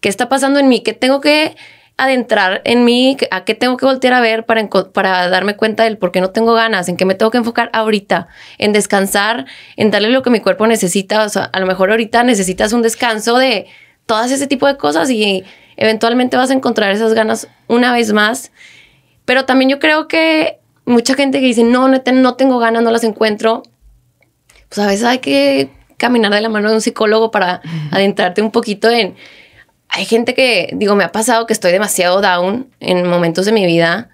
¿Qué está pasando en mí? ¿Qué tengo que adentrar en mí, a qué tengo que voltear a ver para, para darme cuenta del por qué no tengo ganas, en qué me tengo que enfocar ahorita, en descansar, en darle lo que mi cuerpo necesita. O sea, a lo mejor ahorita necesitas un descanso de todas ese tipo de cosas y eventualmente vas a encontrar esas ganas una vez más. Pero también yo creo que mucha gente que dice, no, no, no tengo ganas, no las encuentro, pues a veces hay que caminar de la mano de un psicólogo para adentrarte un poquito en hay gente que, digo, me ha pasado que estoy demasiado down en momentos de mi vida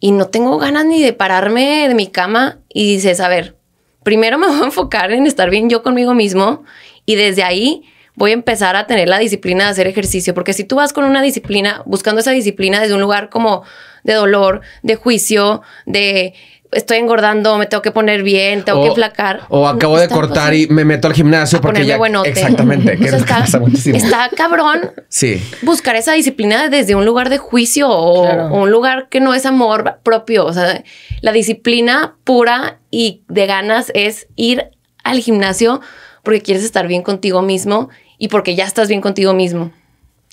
y no tengo ganas ni de pararme de mi cama y dices, a ver, primero me voy a enfocar en estar bien yo conmigo mismo y desde ahí voy a empezar a tener la disciplina de hacer ejercicio, porque si tú vas con una disciplina, buscando esa disciplina desde un lugar como de dolor, de juicio, de estoy engordando, me tengo que poner bien, tengo que flacar. O acabo de cortar pues, y me meto al gimnasio porque ya buenote. exactamente, está, cabrón. Sí. Buscar esa disciplina desde un lugar de juicio o, un lugar que no es amor propio, o sea, la disciplina pura y de ganas es ir al gimnasio porque quieres estar bien contigo mismo y porque ya estás bien contigo mismo.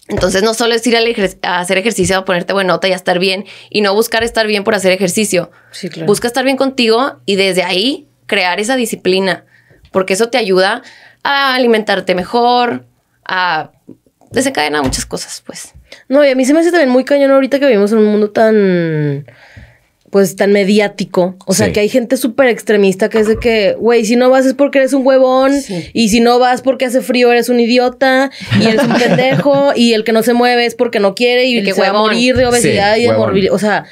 Entonces no solo es ir a hacer ejercicio, a ponerte buena nota y a estar bien y no buscar estar bien por hacer ejercicio. Busca estar bien contigo y desde ahí crear esa disciplina, porque eso te ayuda a alimentarte mejor, a desencadenar muchas cosas, pues. No, y a mí se me hace también muy cañón ahorita que vivimos en un mundo tan pues tan mediático. O sea, que hay gente súper extremista que es de que, güey, si no vas es porque eres un huevón y si no vas porque hace frío eres un idiota y eres un pendejo y el que no se mueve es porque no quiere y el que se va a morir de obesidad y de morbilidad. O sea,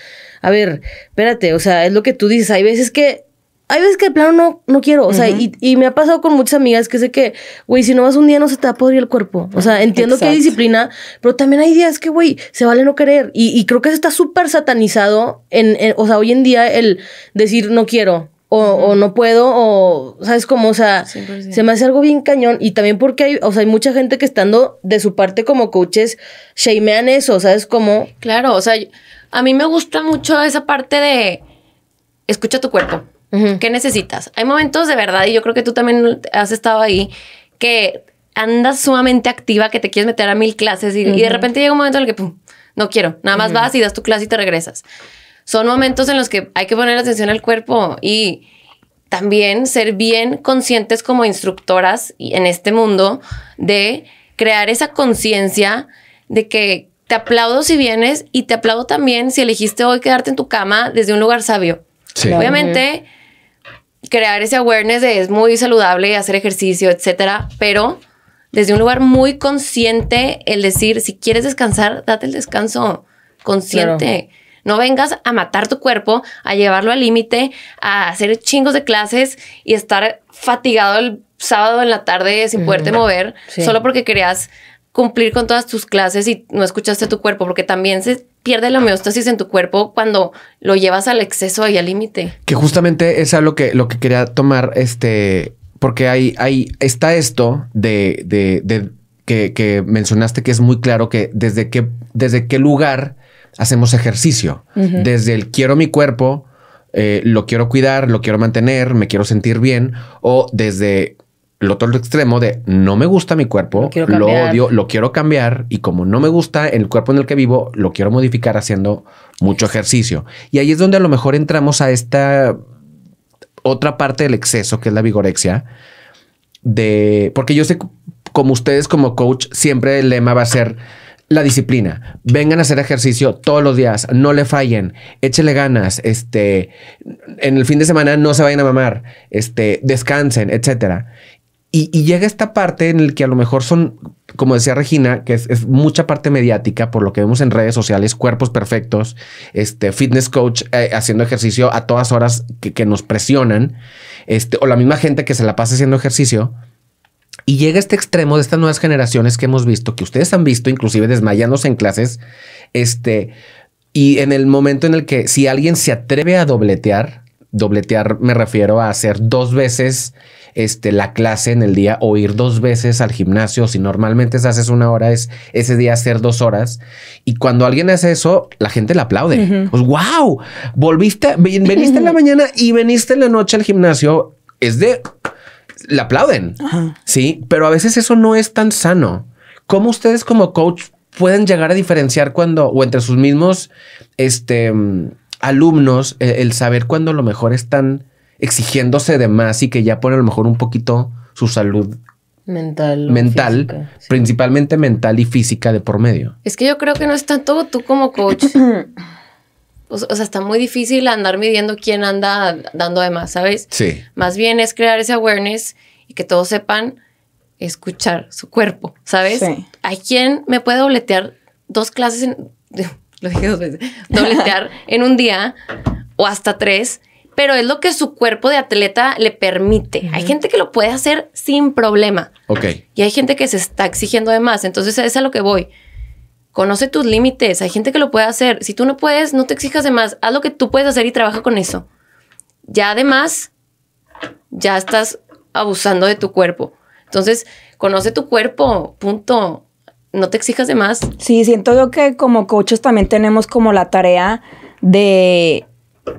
a ver, espérate, o sea, es lo que tú dices. Hay veces que hay veces que de plano no, no quiero, o sea, y, me ha pasado con muchas amigas que sé que, güey, si no vas un día no se te va a podrir el cuerpo. O sea, entiendo que hay disciplina, pero también hay días que, güey, se vale no querer. Y, creo que se está súper satanizado, en, o sea, hoy en día el decir no quiero. O, no puedo, o sabes cómo, o sea, se me hace algo bien cañón. Y también porque hay, o sea, hay mucha gente que estando de su parte como coaches, shamean eso, ¿sabes cómo? Claro, o sea, a mí me gusta mucho esa parte de escucha tu cuerpo. ¿Qué necesitas? Hay momentos de verdad, y yo creo que tú también has estado ahí, que andas sumamente activa, que te quieres meter a mil clases y, de repente llega un momento en el que, pum, no quiero, nada más vas y das tu clase y te regresas. Son momentos en los que hay que poner atención al cuerpo y también ser bien conscientes como instructoras en este mundo de crear esa conciencia de que te aplaudo si vienes y te aplaudo también si elegiste hoy quedarte en tu cama desde un lugar sabio. Obviamente crear ese awareness de es muy saludable hacer ejercicio, etcétera, pero desde un lugar muy consciente el decir, si quieres descansar, date el descanso consciente. No vengas a matar tu cuerpo, a llevarlo al límite, a hacer chingos de clases y estar fatigado el sábado en la tarde sin poderte mover, solo porque querías cumplir con todas tus clases y no escuchaste tu cuerpo, porque también se pierde la homeostasis en tu cuerpo cuando lo llevas al exceso y al límite. Que justamente es algo que, lo que quería tomar, este, porque hay, hay, está esto de, de, que, mencionaste que es muy claro que desde qué, desde qué lugar hacemos ejercicio, desde el quiero mi cuerpo, eh, lo quiero cuidar, lo quiero mantener, me quiero sentir bien, o desde el otro extremo de no me gusta mi cuerpo, lo, odio, lo quiero cambiar y como no me gusta el cuerpo en el que vivo, lo quiero modificar haciendo mucho ejercicio. Y ahí es donde a lo mejor entramos a esta otra parte del exceso que es la vigorexia de porque yo sé como ustedes como coach siempre el lema va a ser la disciplina. Vengan a hacer ejercicio todos los días, no le fallen, échele ganas, este, en el fin de semana no se vayan a mamar, este, descansen, etcétera. Y, llega esta parte en la que a lo mejor son, como decía Regina, que es, mucha parte mediática por lo que vemos en redes sociales, cuerpos perfectos, este fitness coach eh, haciendo ejercicio a todas horas que, nos presionan, este, o la misma gente que se la pasa haciendo ejercicio. Y llega este extremo de estas nuevas generaciones que hemos visto, que ustedes han visto, inclusive desmayándose en clases, este, y en el momento en el que si alguien se atreve a dobletear, dobletear me refiero a hacer dos veces este, la clase en el día o ir dos veces al gimnasio. Si normalmente se haces una hora, es ese día hacer dos horas. Y cuando alguien hace eso, la gente le aplaude. pues, wow, volviste, veniste en la mañana y veniste en la noche al gimnasio. Es de, la aplauden. Sí, pero a veces eso no es tan sano. ¿Cómo ustedes como coach pueden llegar a diferenciar cuando, o entre sus mismos, este mm, alumnos, e, el, saber cuándo lo mejor están exigiéndose de más y que ya pone a lo mejor un poquito su salud mental. Mental, principalmente mental y física de por medio. Es que yo creo que no es tanto tú como coach. o, sea, está muy difícil andar midiendo quién anda dando de más, ¿sabes? Sí. Más bien es crear ese awareness y que todos sepan escuchar su cuerpo, ¿sabes? Sí. ¿A quién me puede dobletear dos clases en... dos veces. Dobletear en un día o hasta tres pero es lo que su cuerpo de atleta le permite. Hay gente que lo puede hacer sin problema. Ok. Y hay gente que se está exigiendo de más. Entonces, es a lo que voy. Conoce tus límites. Hay gente que lo puede hacer. Si tú no puedes, no te exijas de más. Haz lo que tú puedes hacer y trabaja con eso. Ya además, ya estás abusando de tu cuerpo. Entonces, conoce tu cuerpo, punto. No te exijas de más. Sí, siento yo que como coaches también tenemos como la tarea de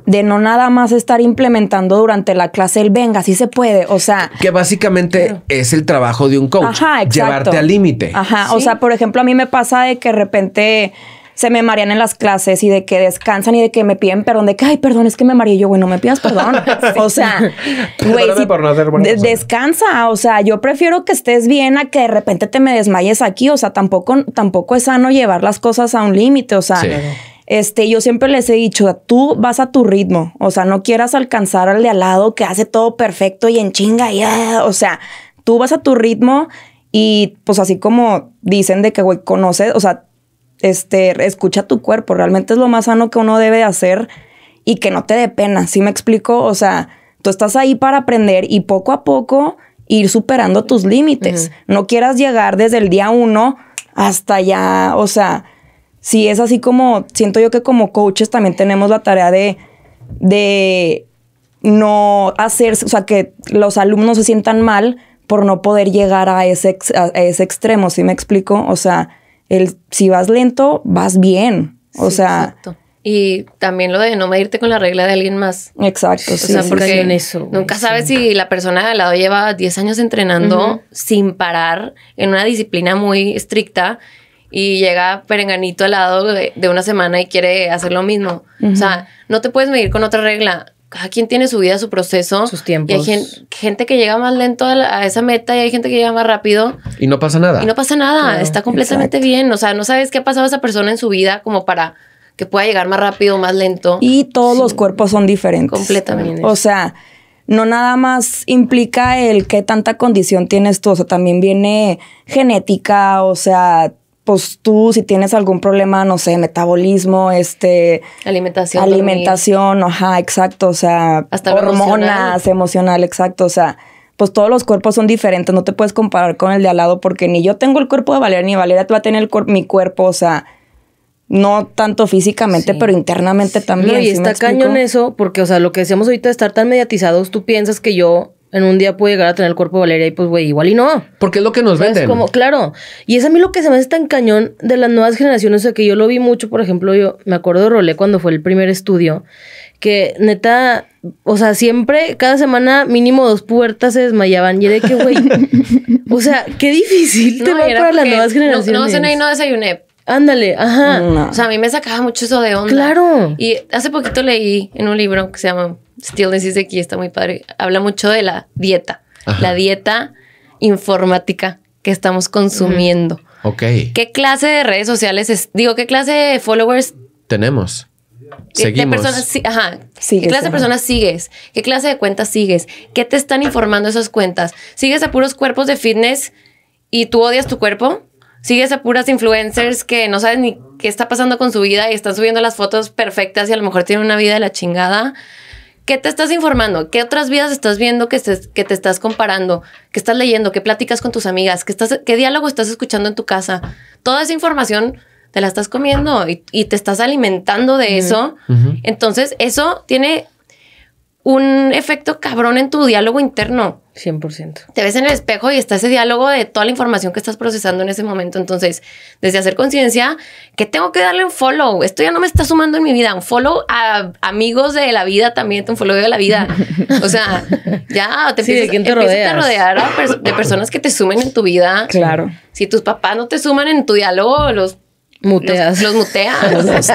de no nada más estar implementando durante la clase el venga, así se puede, o sea... Que básicamente es el trabajo de un coach, ajá, exacto. llevarte al límite. Ajá, o sea, por ejemplo, a mí me pasa de que de repente se me marean en las clases y de que descansan y de que me piden perdón, de que, ay, perdón, es que me mareé. Yo, güey, no me pidas perdón. o sea, güey, descansa. O sea, yo prefiero que estés bien a que de repente te me desmayes aquí. O sea, tampoco, tampoco es sano llevar las cosas a un límite. O sea, este, yo siempre les he dicho, tú vas a tu ritmo, o sea, no quieras alcanzar al de al lado que hace todo perfecto y en chinga, y, ah, o sea, tú vas a tu ritmo y pues así como dicen de que, güey, conoces, o sea, este, escucha tu cuerpo, realmente es lo más sano que uno debe hacer y que no te dé pena, ¿sí me explico? O sea, tú estás ahí para aprender y poco a poco ir superando tus límites. No quieras llegar desde el día uno hasta ya, o sea, sí es así como, siento yo que como coaches también tenemos la tarea de, de no hacer, o sea, que los alumnos se sientan mal por no poder llegar a ese, ese extremo, ¿sí me explico? O sea, el, si vas lento, vas bien. O sea... Exacto. Y también lo de no medirte con la regla de alguien más. Exacto, sí. porque nunca sabes si la persona de al lado lleva 10 años entrenando sin parar en una disciplina muy estricta y llega perenganito al lado de, una semana y quiere hacer lo mismo. O sea, no te puedes medir con otra regla. Cada quien tiene su vida, su proceso. Sus tiempos. Y hay gente que llega más lento a, esa meta y hay gente que llega más rápido. Y no pasa nada. Y no pasa nada. Está completamente bien. O sea, no sabes qué ha pasado esa persona en su vida como para que pueda llegar más rápido, más lento. Y todos los cuerpos son diferentes. Completamente. O sea, no nada más implica el qué tanta condición tienes tú, o sea, también viene genética, o sea, pues tú si tienes algún problema, no sé, metabolismo, este... Alimentación. Alimentación, ajá, exacto, o sea, Hasta hormonas, emocional. emocional, exacto, o sea, pues todos los cuerpos son diferentes, no te puedes comparar con el de al lado porque ni yo tengo el cuerpo de Valeria, ni Valeria va a tener mi cuerpo, o sea, no tanto físicamente, pero internamente también. y está cañón eso, porque, o sea, lo que decíamos ahorita de estar tan mediatizados, tú piensas que yo en un día puede llegar a tener el cuerpo de Valeria y pues, güey, igual y no. Porque es lo que nos venden. Es Como, claro. Y es a mí lo que se me hace tan cañón de las nuevas generaciones, o sea, que yo lo vi mucho, por ejemplo, yo me acuerdo de Rolé cuando fue el primer estudio, que neta, o sea, siempre, cada semana mínimo dos puertas se desmayaban. Y de que, güey, o sea, qué difícil te va para las nuevas generaciones. No, no, no desayuné, Ándale, ajá. O sea, a mí me sacaba mucho eso de onda. Claro. Y hace poquito leí en un libro que se llama Stillness is está muy padre. Habla mucho de la dieta, la dieta informática que estamos consumiendo. Ok. ¿Qué clase de redes sociales es? Digo, ¿qué clase de followers tenemos? Seguimos. ¿Qué, ajá, ¿Qué clase de personas sigues? ¿Qué clase de cuentas sigues? ¿Qué te están informando esas cuentas? ¿Sigues a puros cuerpos de fitness y tú odias tu cuerpo? sigues a puras influencers que no saben ni qué está pasando con su vida y están subiendo las fotos perfectas y a lo mejor tienen una vida de la chingada. ¿Qué te estás informando? ¿Qué otras vidas estás viendo que, que te estás comparando? ¿Qué estás leyendo? ¿Qué platicas con tus amigas? ¿Qué, estás, ¿Qué diálogo estás escuchando en tu casa? Toda esa información te la estás comiendo y, te estás alimentando de eso. Entonces, eso tiene un efecto cabrón en tu diálogo interno. 100%. Te ves en el espejo y está ese diálogo de toda la información que estás procesando en ese momento. Entonces, desde hacer conciencia, que tengo que darle un follow. Esto ya no me está sumando en mi vida. Un follow a amigos de la vida también, un follow de la vida. O sea, ya te, empiezas, a rodear de personas que te sumen en tu vida. Claro. Si tus papás no te suman en tu diálogo, los Muteas. Los, los muteas.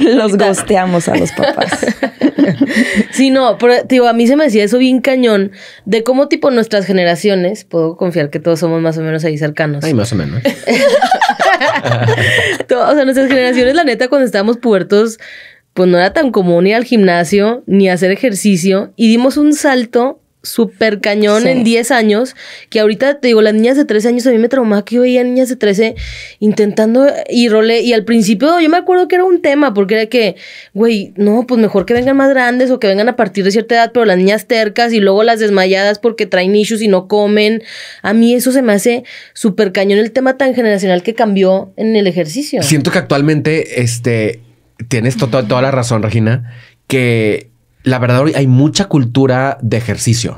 Los gosteamos. los a los papás. sí, no, pero a mí se me decía eso bien cañón de cómo tipo nuestras generaciones, puedo confiar que todos somos más o menos ahí cercanos. Ay, más o menos. o sea, nuestras generaciones, la neta, cuando estábamos puertos, pues no era tan común ir al gimnasio ni hacer ejercicio y dimos un salto super cañón en 10 años, que ahorita te digo, las niñas de 13 años, a mí me traumaba que yo veía niñas de 13 intentando ir role, y al principio yo me acuerdo que era un tema, porque era que, güey, no, pues mejor que vengan más grandes o que vengan a partir de cierta edad, pero las niñas tercas y luego las desmayadas porque traen issues y no comen, a mí eso se me hace súper cañón el tema tan generacional que cambió en el ejercicio. Siento que actualmente, este, tienes toda la razón, Regina, que la verdad, hoy hay mucha cultura de ejercicio.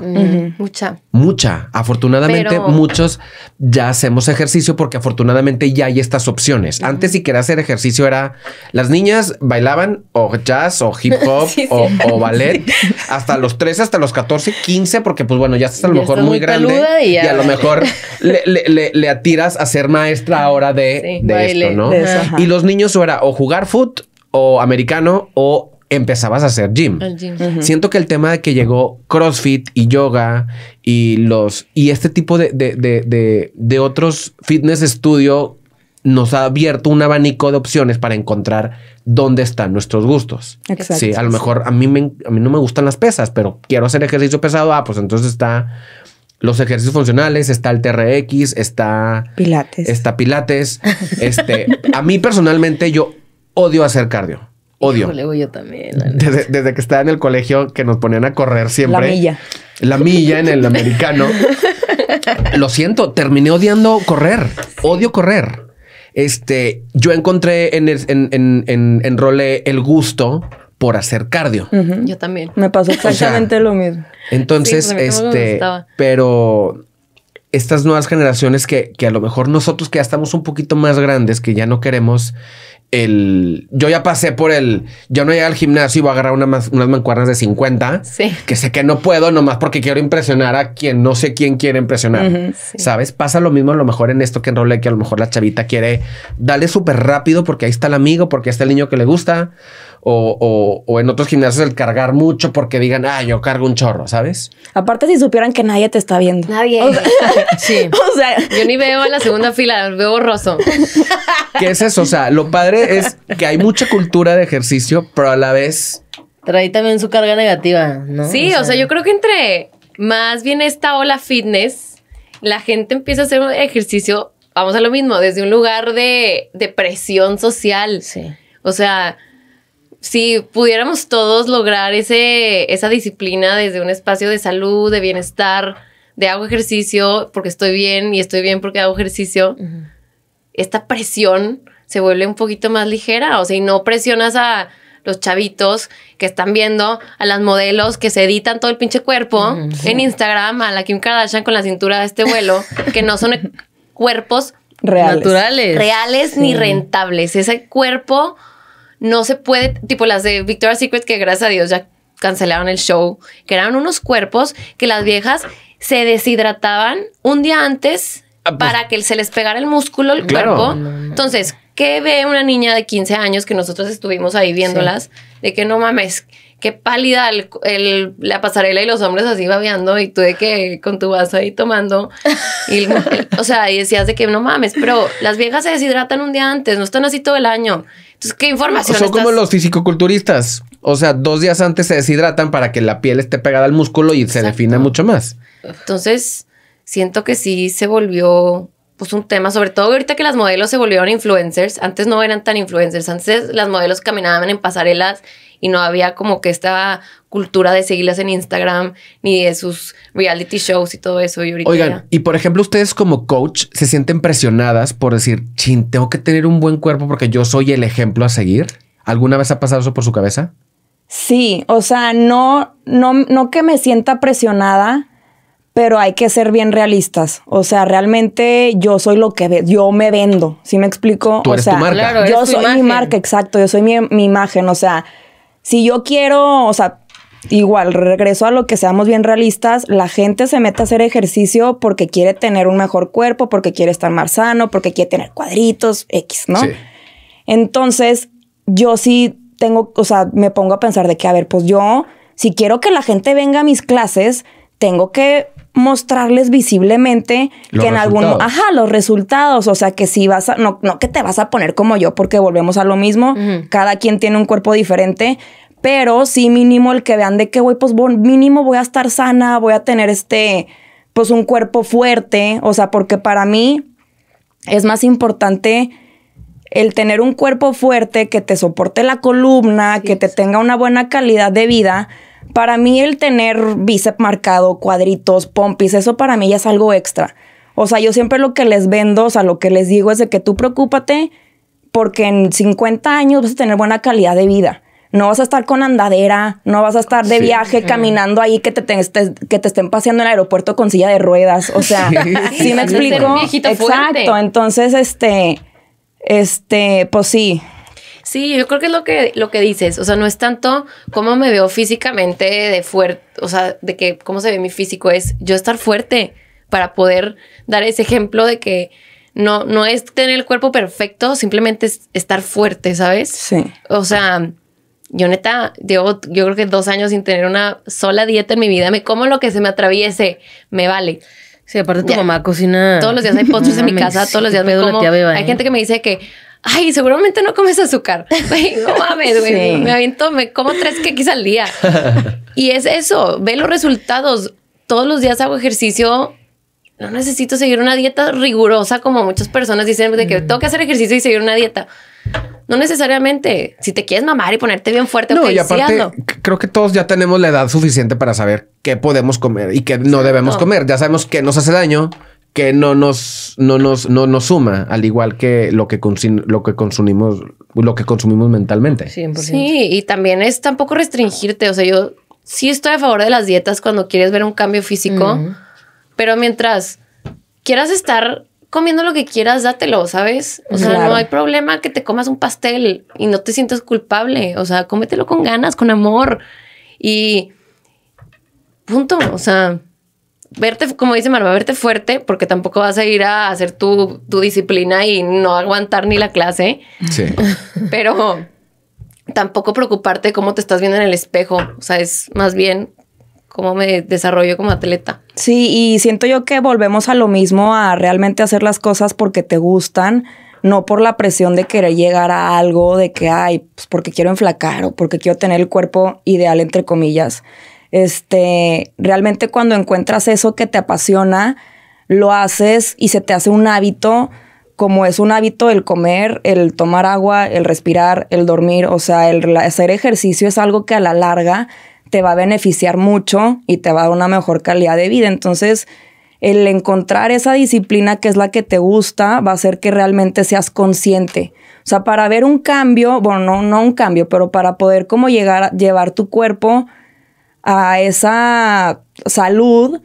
Mucha. Mucha. Afortunadamente, muchos ya hacemos ejercicio porque afortunadamente ya hay estas opciones. Antes, si quería hacer ejercicio, era las niñas bailaban o jazz o hip hop O, ballet hasta los 13, hasta los 14, 15, porque, pues bueno, ya estás a lo mejor muy, grande y, a lo mejor le, le, le, atiras a ser maestra ahora de, de esto, ¿no? y los niños, o era o jugar foot o americano o empezabas a hacer gym. Siento que el tema de que llegó CrossFit y yoga y los y este tipo de, otros fitness estudio nos ha abierto un abanico de opciones para encontrar dónde están nuestros gustos. Sí, a lo mejor a mí, a mí no me gustan las pesas, pero quiero hacer ejercicio pesado. Ah, pues entonces está los ejercicios funcionales, está el TRX, está Pilates. Está Pilates. este, a mí personalmente yo odio hacer cardio. Odio. Desde, que estaba en el colegio que nos ponían a correr siempre. La milla. La milla en el americano. Lo siento, terminé odiando correr. Odio correr. Este, yo encontré en, el, en, en, en, Role el gusto por hacer cardio. Yo también. Me pasó exactamente lo mismo. Entonces, pues este, pero estas nuevas generaciones que, que, a lo mejor nosotros que ya estamos un poquito más grandes, que ya no queremos el. Yo ya pasé por el. Yo no llegué al gimnasio y voy a agarrar unas mancuernas de 50. Sí. Que sé que no puedo, nomás porque quiero impresionar a quien no sé quién quiere impresionar. ¿Sabes? Pasa lo mismo a lo mejor en esto que en role que a lo mejor la chavita quiere darle súper rápido porque ahí está el amigo, porque está el niño que le gusta o, en otros gimnasios el cargar mucho porque digan, ah, yo cargo un chorro, ¿sabes? Aparte, si supieran que nadie te está viendo. Nadie. sí. O sea, yo ni veo a la segunda fila, veo borroso. ¿Qué es eso? O sea, lo padre es que hay mucha cultura de ejercicio, pero a la vez. Trae también su carga negativa, ¿no? Sí, o sea, yo creo que entre más bien esta ola fitness, la gente empieza a hacer un ejercicio, vamos a lo mismo, desde un lugar de, de presión social. Sí. O sea, si pudiéramos todos lograr ese, esa disciplina desde un espacio de salud, de bienestar, de hago ejercicio porque estoy bien y estoy bien porque hago ejercicio, esta presión se vuelve un poquito más ligera, o sea, y no presionas a los chavitos que están viendo a las modelos que se editan todo el pinche cuerpo en Instagram, a la Kim Kardashian con la cintura de este vuelo, que no son cuerpos reales, naturales, reales ni rentables, ese cuerpo no se puede, tipo las de Victoria's Secret, que gracias a Dios ya cancelaron el show, que eran unos cuerpos que las viejas se deshidrataban un día antes ah, pues para que se les pegara el músculo, el cuerpo. Entonces, ¿qué ve una niña de 15 años que nosotros estuvimos ahí viéndolas? De que no mames, qué pálida la pasarela y los hombres así babeando y tú de que con tu vaso ahí tomando. o sea, y decías de que no mames, pero las viejas se deshidratan un día antes, no están así todo el año. Pues, información? Son como los fisicoculturistas. O sea, dos días antes se deshidratan para que la piel esté pegada al músculo y se defina mucho más. Entonces, siento que sí se volvió pues, un tema, sobre todo ahorita que las modelos se volvieron influencers, antes no eran tan influencers, antes las modelos caminaban en pasarelas y no había como que esta cultura de seguirlas en Instagram ni de sus reality shows y todo eso. Y Oigan, y por ejemplo, ustedes como coach se sienten presionadas por decir, chin, tengo que tener un buen cuerpo porque yo soy el ejemplo a seguir. ¿Alguna vez ha pasado eso por su cabeza? Sí, o sea, no, no, no que me sienta presionada, pero hay que ser bien realistas. O sea, realmente yo soy lo que yo me vendo. ¿Sí me explico? o sea, yo soy mi marca, exacto. Yo soy mi, imagen. O sea, si yo quiero, o sea, igual regreso a lo que seamos bien realistas. La gente se mete a hacer ejercicio porque quiere tener un mejor cuerpo, porque quiere estar más sano, porque quiere tener cuadritos, X, ¿no? Entonces, yo sí tengo, o sea, me pongo a pensar de que, a ver, pues yo, si quiero que la gente venga a mis clases, tengo que mostrarles visiblemente que en alguno ajá, los resultados, o sea, que si vas a, no, no que te vas a poner como yo, porque volvemos a lo mismo, cada quien tiene un cuerpo diferente, pero sí mínimo el que vean de que, voy, pues mínimo voy a estar sana, voy a tener este, pues un cuerpo fuerte, o sea, porque para mí es más importante el tener un cuerpo fuerte que te soporte la columna, que te tenga una buena calidad de vida, para mí el tener bíceps marcado, cuadritos, pompis, eso para mí ya es algo extra. O sea, yo siempre lo que les vendo, o sea, lo que les digo es de que tú preocúpate porque en 50 años vas a tener buena calidad de vida. No vas a estar con andadera, no vas a estar de viaje caminando ahí que te, que te estén paseando en el aeropuerto con silla de ruedas. O sea, sí, me explico. Exacto. Entonces, este, este, pues sí, Sí, yo creo que es lo que, lo que dices. O sea, no es tanto cómo me veo físicamente de fuerte, o sea, de que cómo se ve mi físico, es yo estar fuerte para poder dar ese ejemplo de que no, no es tener el cuerpo perfecto, simplemente es estar fuerte, ¿sabes? Sí. O sea, yo neta, llevo yo creo que dos años sin tener una sola dieta en mi vida, me como lo que se me atraviese, me vale. Sí, aparte tu mamá cocina. Todos los días hay postres en mi casa, todos los días me como. Hay ¿eh? gente que me dice que, ay, seguramente no comes azúcar. no mames, güey. Me aviento, me como tres quequis al día. y es eso, ve los resultados. Todos los días hago ejercicio. No necesito seguir una dieta rigurosa como muchas personas dicen de que mm. tengo que hacer ejercicio y seguir una dieta. No necesariamente. Si te quieres mamar y ponerte bien fuerte, no, y aparte, creo que todos ya tenemos la edad suficiente para saber qué podemos comer y qué no debemos comer. Ya sabemos qué nos hace daño que no nos, no nos, no nos suma, al igual que lo que, lo que consumimos, lo que consumimos mentalmente. Sí, y también es tampoco restringirte. O sea, yo sí estoy a favor de las dietas cuando quieres ver un cambio físico, mm. pero mientras quieras estar comiendo lo que quieras, dátelo, ¿sabes? O sea, no hay problema que te comas un pastel y no te sientas culpable. O sea, cómetelo con ganas, con amor. Y punto. O sea, verte, como dice Marva, verte fuerte, porque tampoco vas a ir a hacer tu, disciplina y no aguantar ni la clase. Sí. Pero tampoco preocuparte cómo te estás viendo en el espejo. O sea, es más bien cómo me desarrollo como atleta. Sí, y siento yo que volvemos a lo mismo, a realmente hacer las cosas porque te gustan, no por la presión de querer llegar a algo, de que, ay, pues porque quiero enflacar o porque quiero tener el cuerpo ideal, entre comillas. Este, realmente cuando encuentras eso que te apasiona, lo haces y se te hace un hábito, como es un hábito el comer, el tomar agua, el respirar, el dormir, o sea, el hacer ejercicio es algo que a la larga te va a beneficiar mucho y te va a dar una mejor calidad de vida. Entonces, el encontrar esa disciplina que es la que te gusta va a hacer que realmente seas consciente. O sea, para ver un cambio, bueno, no, un cambio, pero para poder como llegar, llevar tu cuerpo a esa salud,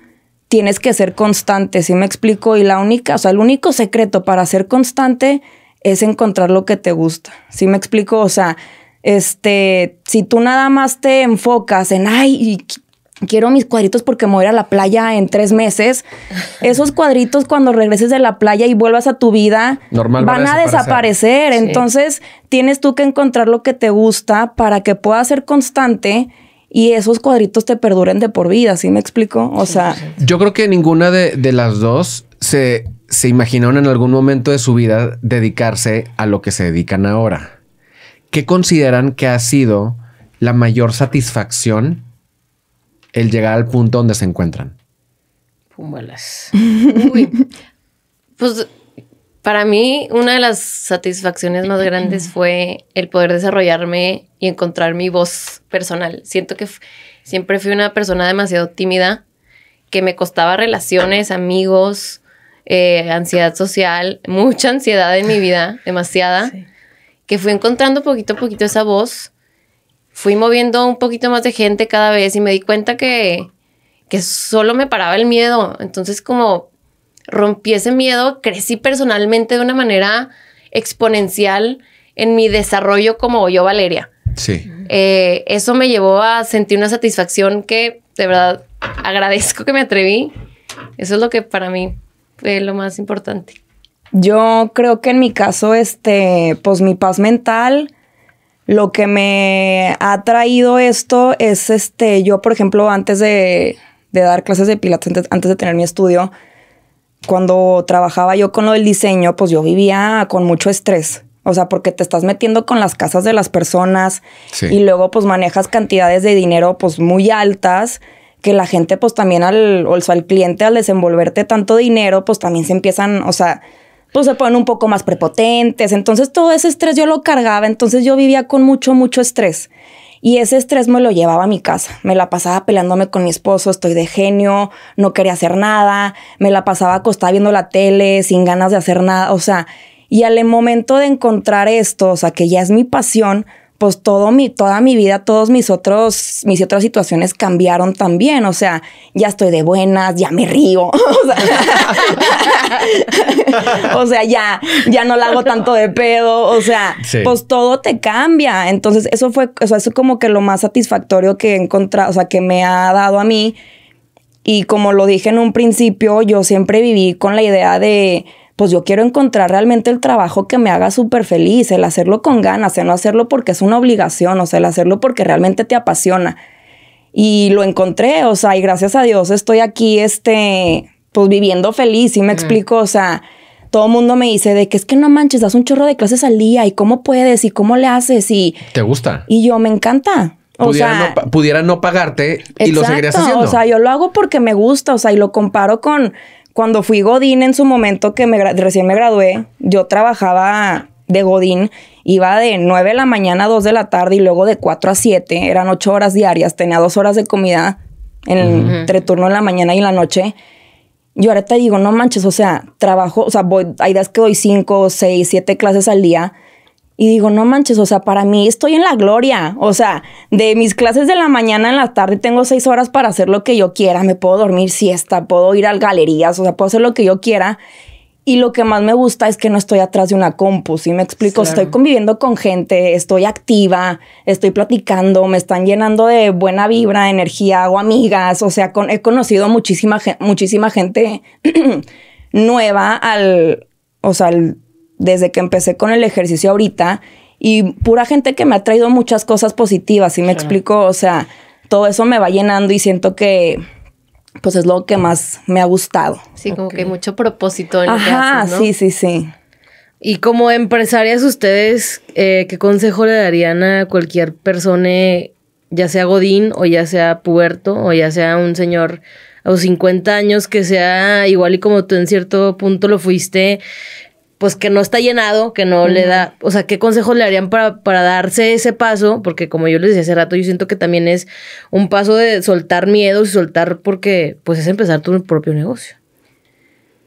tienes que ser constante, ¿sí me explico? Y la única, o sea, el único secreto para ser constante es encontrar lo que te gusta, ¿sí me explico? O sea, este, si tú nada más te enfocas en, ay, quiero mis cuadritos porque me voy a la playa en tres meses, esos cuadritos cuando regreses de la playa y vuelvas a tu vida van a desaparecer. Entonces, tienes tú que encontrar lo que te gusta para que puedas ser constante y esos cuadritos te perduren de por vida, ¿sí me explico? O sea... Yo creo que ninguna de, las dos se, imaginaron en algún momento de su vida dedicarse a lo que se dedican ahora. ¿Qué consideran que ha sido la mayor satisfacción el llegar al punto donde se encuentran? Pumbalas. Pues para mí, una de las satisfacciones más grandes fue el poder desarrollarme y encontrar mi voz personal. Siento que siempre fui una persona demasiado tímida, que me costaba relaciones, amigos, eh, ansiedad social, mucha ansiedad en mi vida, demasiada, que fui encontrando poquito a poquito esa voz. Fui moviendo un poquito más de gente cada vez y me di cuenta que, que solo me paraba el miedo. Entonces, como rompí ese miedo, crecí personalmente de una manera exponencial en mi desarrollo como yo, Valeria. Sí. Eh, eso me llevó a sentir una satisfacción que de verdad agradezco que me atreví. Eso es lo que para mí fue lo más importante. Yo creo que en mi caso, este, pues mi paz mental, lo que me ha traído esto es, este, yo, por ejemplo, antes de, dar clases de pilates, antes de tener mi estudio, cuando trabajaba yo con lo del diseño, pues yo vivía con mucho estrés. O sea, porque te estás metiendo con las casas de las personas y luego pues manejas cantidades de dinero pues muy altas que la gente pues también al, o al cliente al desenvolverte tanto dinero pues también se empiezan, o sea, pues se ponen un poco más prepotentes. Entonces todo ese estrés yo lo cargaba, entonces yo vivía con mucho, mucho estrés. Y ese estrés me lo llevaba a mi casa. Me la pasaba peleándome con mi esposo, estoy de genio, no quería hacer nada, me la pasaba acostada viendo la tele, sin ganas de hacer nada. O sea, y al momento de encontrar esto, o sea, que ya es mi pasión, pues todo mi, toda mi vida, todos mis otros, mis otras situaciones cambiaron también. O sea, ya estoy de buenas, ya me río. O sea, ya, ya no la hago tanto de pedo. O sea, pues todo te cambia. Entonces, eso fue, o eso como que lo más satisfactorio que he encontrado, o sea, que me ha dado a mí. Y como lo dije en un principio, yo siempre viví con la idea de, pues yo quiero encontrar realmente el trabajo que me haga súper feliz, el hacerlo con ganas, el no hacerlo porque es una obligación, o sea, el hacerlo porque realmente te apasiona. Y lo encontré, o sea, y gracias a Dios estoy aquí, este, pues viviendo feliz, y me explico, o sea, todo el mundo me dice de que es que no manches, das un chorro de clases al día y cómo puedes y cómo le haces y... ¿Te gusta? Y yo me encanta. O sea, no, pudiera no pagarte y lo seguirías haciendo. O sea, yo lo hago porque me gusta, o sea, y lo comparo con cuando fui Godín en su momento, que me recién me gradué, yo trabajaba de Godín, iba de 9 de la mañana a 2 de la tarde y luego de 4 a 7, eran 8 horas diarias, tenía 2 horas de comida el, uh entre turno en la mañana y en la noche. Yo ahorita digo, no manches, o sea, trabajo, o sea, voy, hay días que doy 5, 6, 7 clases al día y digo, no manches, o sea, para mí estoy en la gloria. O sea, de mis clases de la mañana en la tarde tengo seis horas para hacer lo que yo quiera. Me puedo dormir siesta, puedo ir a galerías, o sea, puedo hacer lo que yo quiera. Y lo que más me gusta es que no estoy atrás de una compu, ¿sí? Me explico, estoy conviviendo con gente, estoy activa, estoy platicando, me están llenando de buena vibra, energía, hago amigas, o sea, con, he conocido muchísima, muchísima gente nueva al, o sea, al desde que empecé con el ejercicio ahorita y pura gente que me ha traído muchas cosas positivas, Y me explico? O sea, todo eso me va llenando y siento que pues es lo que más me ha gustado. Sí, como que que mucho propósito en Ajá, lo que sí, sí, sí. Y como empresarias ustedes, eh, ¿qué consejo le darían a cualquier persona, ya sea Godín o ya sea Puerto o ya sea un señor a los 50 años que sea igual y como tú en cierto punto lo fuiste, pues que no está llenado, que no le da, o sea, ¿qué consejos le harían para, para, darse ese paso? Porque como yo les decía hace rato, yo siento que también es un paso de soltar miedos y soltar porque pues es empezar tu propio negocio.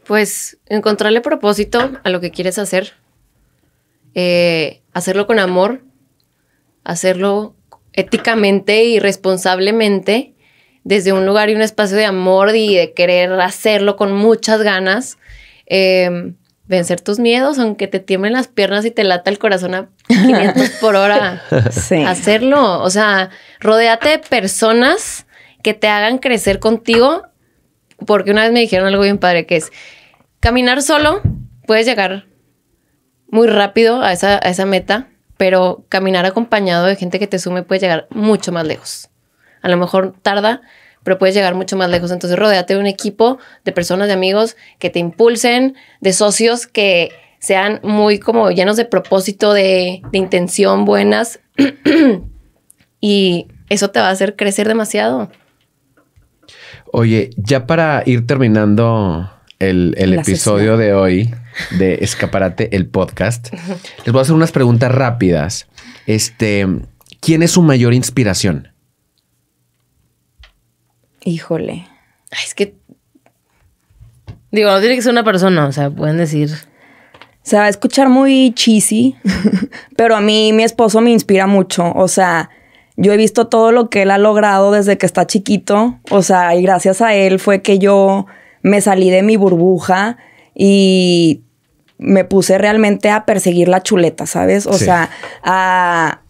Pues encontrarle propósito a lo que quieres hacer, eh, hacerlo con amor, hacerlo éticamente y responsablemente, desde un lugar y un espacio de amor y de querer hacerlo con muchas ganas. Eh, vencer tus miedos, aunque te tiemblen las piernas y te lata el corazón a 500 por hora. Hacerlo. O sea, rodéate de personas que te hagan crecer contigo. Porque una vez me dijeron algo bien padre que es caminar solo, puedes llegar muy rápido a esa, a esa meta, pero caminar acompañado de gente que te sume puede llegar mucho más lejos. A lo mejor tarda pero puedes llegar mucho más lejos. Entonces, rodeate de un equipo de personas, de amigos que te impulsen, de socios que sean muy como llenos de propósito, de, intención buenas. y eso te va a hacer crecer demasiado. Oye, ya para ir terminando el, episodio de hoy de Escaparate, el podcast, les voy a hacer unas preguntas rápidas. Este, ¿quién es su mayor inspiración? Híjole. es que. Digo, no tiene que ser una persona, o sea, pueden decir. O sea, escuchar muy cheesy, pero a mí mi esposo me inspira mucho. O sea, yo he visto todo lo que él ha logrado desde que está chiquito. O sea, y gracias a él fue que yo me salí de mi burbuja y me puse realmente a perseguir la chuleta, ¿sabes? O sea, a,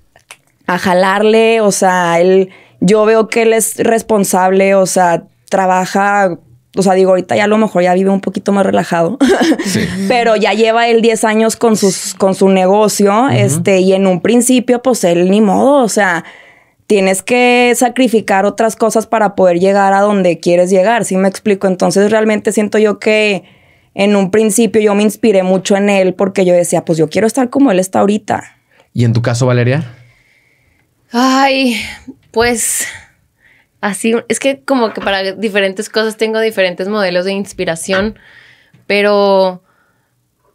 a jalarle, o sea, él yo veo que él es responsable, o sea, trabaja o sea, digo, ahorita ya a lo mejor ya vive un poquito más relajado, sí. pero ya lleva él 10 años con, sus, con su negocio, este, y en un principio, pues él ni modo, o sea, tienes que sacrificar otras cosas para poder llegar a donde quieres llegar, ¿sí me explico? Entonces realmente siento yo que en un principio yo me inspiré mucho en él porque yo decía, pues yo quiero estar como él está ahorita. ¿Y en tu caso, Valeria? Ay, pues así, es que como que para diferentes cosas tengo diferentes modelos de inspiración, pero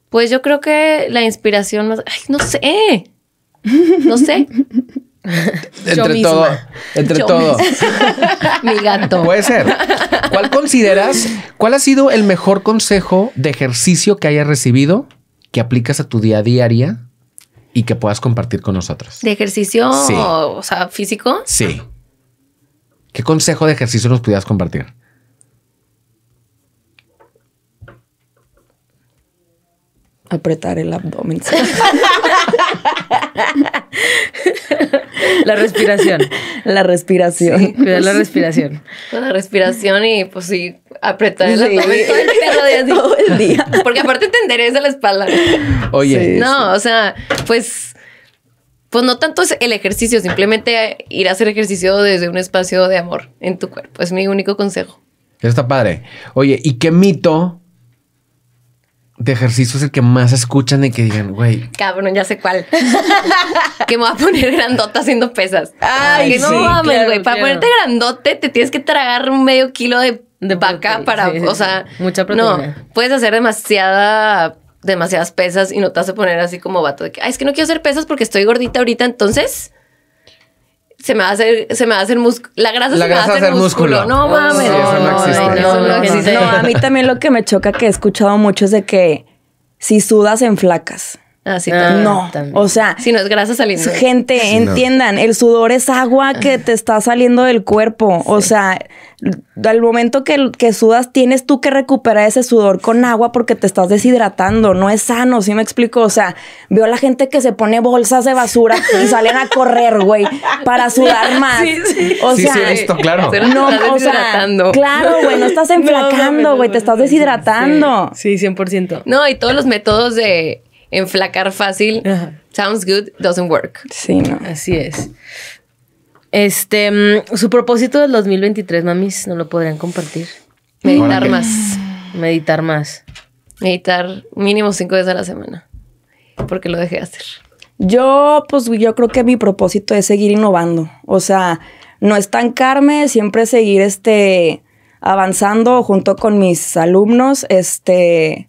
pues yo creo que la inspiración más, ay, no sé, no sé. entre todo, entre todo. Mi gato. Puede ser. ¿Cuál consideras, cuál ha sido el mejor consejo de ejercicio que hayas recibido que aplicas a tu día a día y que puedas compartir con nosotros. ¿De ejercicio, o, sea, físico? Sí. ¿Qué consejo de ejercicio nos pudieras compartir? Apretar el abdomen. la respiración. La respiración. cuidar la respiración. La respiración y pues sí, apretar el abdomen todo, el día, todo el día. Porque aparte te endereza la espalda. Oye. no, o sea, pues, pues no tanto es el ejercicio, simplemente ir a hacer ejercicio desde un espacio de amor en tu cuerpo. Es mi único consejo. Está padre. Oye, ¿y qué mito de ejercicio es el que más escuchan y que digan, güey? Cabrón, ya sé cuál. que me va a poner grandota haciendo pesas. Ay, no mames, güey. Para ponerte grandote te tienes que tragar un medio kilo de, vaca para, o sea, mucha proteína. No, puedes hacer demasiada demasiadas pesas y no te vas a poner así como vato de que, es que no quiero hacer pesas porque estoy gordita ahorita, entonces se me va a hacer, se me va a hacer la grasa se me va a hacer, músculo. No mames. No, a mí también lo que me choca que he escuchado mucho es de que si sudas en flacas. Ah, ah, no, o sea, si no es grasa saliendo. Gente, entiendan, el sudor es agua que te está saliendo del cuerpo, o sea, al momento que, que, sudas tienes tú que recuperar ese sudor con agua porque te estás deshidratando, no es sano, ¿sí me explico? O sea, veo a la gente que se pone bolsas de basura y salen a correr, güey, para sudar más. o sea, claro. No, o claro, güey, no estás enflacando, güey, te estás deshidratando. sí, 100%. No, y todos los métodos de enflacar fácil, sounds good, doesn't work. Sí, no. Así es. Este, mm, su propósito del 2023, mamis, ¿no lo podrían compartir? Meditar más. Meditar más. Meditar mínimo cinco veces a la semana, porque lo dejé hacer. Yo, pues yo creo que mi propósito es seguir innovando, o sea, no estancarme, siempre seguir este, avanzando junto con mis alumnos, este,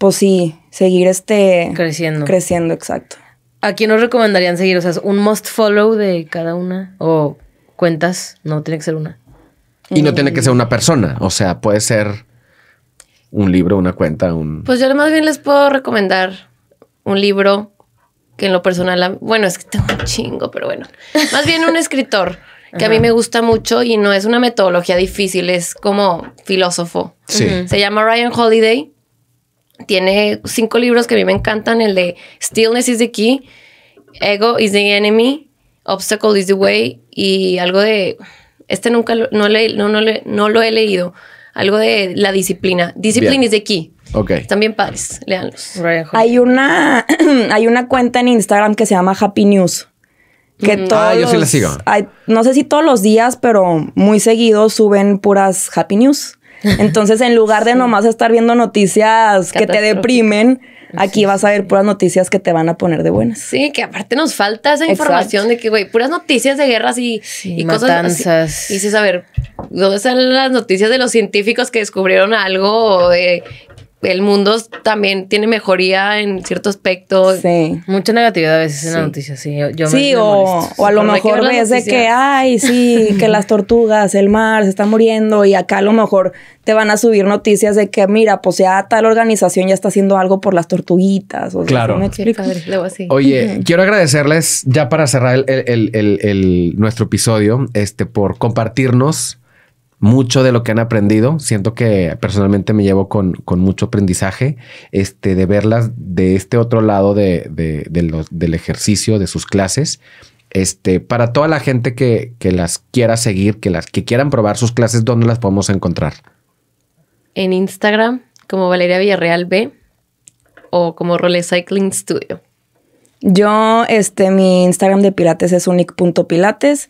pues sí, seguir este... Creciendo. Creciendo, exacto. ¿A quién nos recomendarían seguir? O sea, un must follow de cada una o cuentas, no tiene que ser una. Mm. Y no tiene que ser una persona, o sea, puede ser un libro, una cuenta, un... Pues yo más bien les puedo recomendar un libro que en lo personal, bueno, es que tengo un chingo, pero bueno, más bien un escritor que a mí me gusta mucho y no es una metodología difícil, es como filósofo. Se llama Ryan Holiday tiene cinco libros que a mí me encantan, el de Stillness is the Key, Ego is the Enemy, Obstacle is the Way y algo de, este nunca lo, no, le, no, lo he leído, algo de la disciplina. Discipline is the Key. Ok. También padres, leanlos. Hay una, hay una cuenta en Instagram que se llama Happy News. Que mm. todos ah, yo sí la sigo. no sé si todos los días, pero muy seguido suben puras Happy News. Entonces, en lugar de nomás estar viendo noticias que te deprimen, aquí vas a ver puras noticias que te van a poner de buenas. Sí, que aparte nos falta esa información de que, güey, puras noticias de guerras y, y cosas Y ¿dónde están las noticias de los científicos que descubrieron algo de el mundo también tiene mejoría en cierto aspecto. Sí. Mucha negatividad a veces en la las sí. o, a lo mejor ves de que, ay, sí, que las tortugas, el mar se está muriendo y acá a lo mejor te van a subir noticias de que, mira, pues ya tal organización ya está haciendo algo por las tortuguitas. O claro. Oye, quiero agradecerles ya para cerrar el, nuestro episodio, este, por compartirnos mucho de lo que han aprendido. Siento que personalmente me llevo con, mucho aprendizaje este, de verlas de este otro lado del ejercicio, de sus clases. Este, para toda la gente que, las quiera seguir, que las que quieran probar sus clases, ¿dónde las podemos encontrar? En Instagram, como Valeria Villarreal B o como Role Cycling Studio. Yo, este, mi Instagram de Pilates es unic.pilates.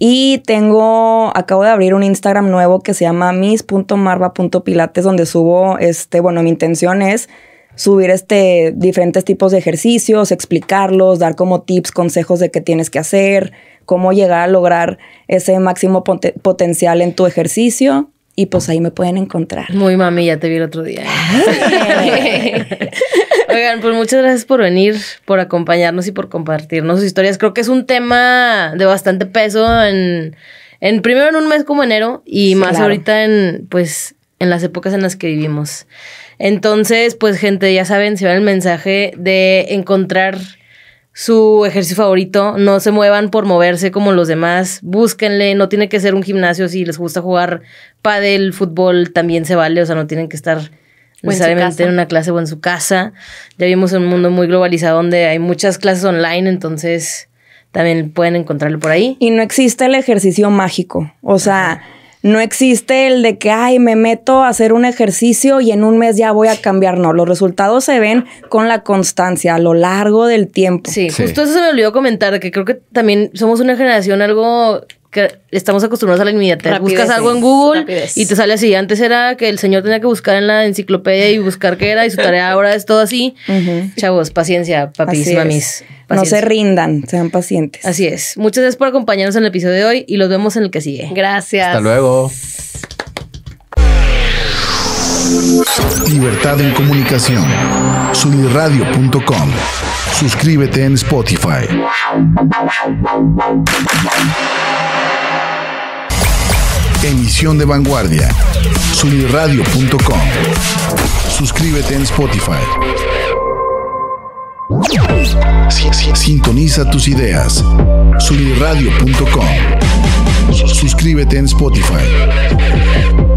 Y tengo, acabo de abrir un Instagram nuevo que se llama mis.marva.pilates, donde subo, este, bueno, mi intención es subir este, diferentes tipos de ejercicios, explicarlos, dar como tips, consejos de qué tienes que hacer, cómo llegar a lograr ese máximo potencial en tu ejercicio y pues ahí me pueden encontrar. Muy mami, ya te vi el otro día. Oigan, pues muchas gracias por venir, por acompañarnos y por compartirnos sus historias. Creo que es un tema de bastante peso en, primero en un mes como enero y más ahorita en, pues, en las épocas en las que vivimos. Entonces, pues gente, ya saben, se va el mensaje de encontrar su ejercicio favorito, no se muevan por moverse como los demás, búsquenle, no tiene que ser un gimnasio, si les gusta jugar pádel, fútbol, también se vale, o sea, no tienen que estar necesariamente en, una clase o en su casa. Ya vimos un mundo muy globalizado donde hay muchas clases online, entonces también pueden encontrarlo por ahí. Y no existe el ejercicio mágico, o sea... No existe el de que, ay, me meto a hacer un ejercicio y en un mes ya voy a cambiar. No, los resultados se ven con la constancia a lo largo del tiempo. Sí, justo eso se me olvidó comentar, que creo que también somos una generación algo que estamos acostumbrados a la inmediatez. Buscas algo en Google y te sale así. Antes era que el señor tenía que buscar en la enciclopedia y buscar qué era y su tarea ahora es todo así. Chavos, paciencia, papis, mamis. No se rindan, sean pacientes. Así es. Muchas gracias por acompañarnos en el episodio de hoy y los vemos en el que sigue. Gracias. Hasta luego. Libertad en comunicación. Sunirradio.com. Suscríbete en Spotify. Emisión de Vanguardia. Sunirradio.com. Suscríbete en Spotify. Sintoniza tus ideas. Suniradio.com. Suscríbete en Spotify.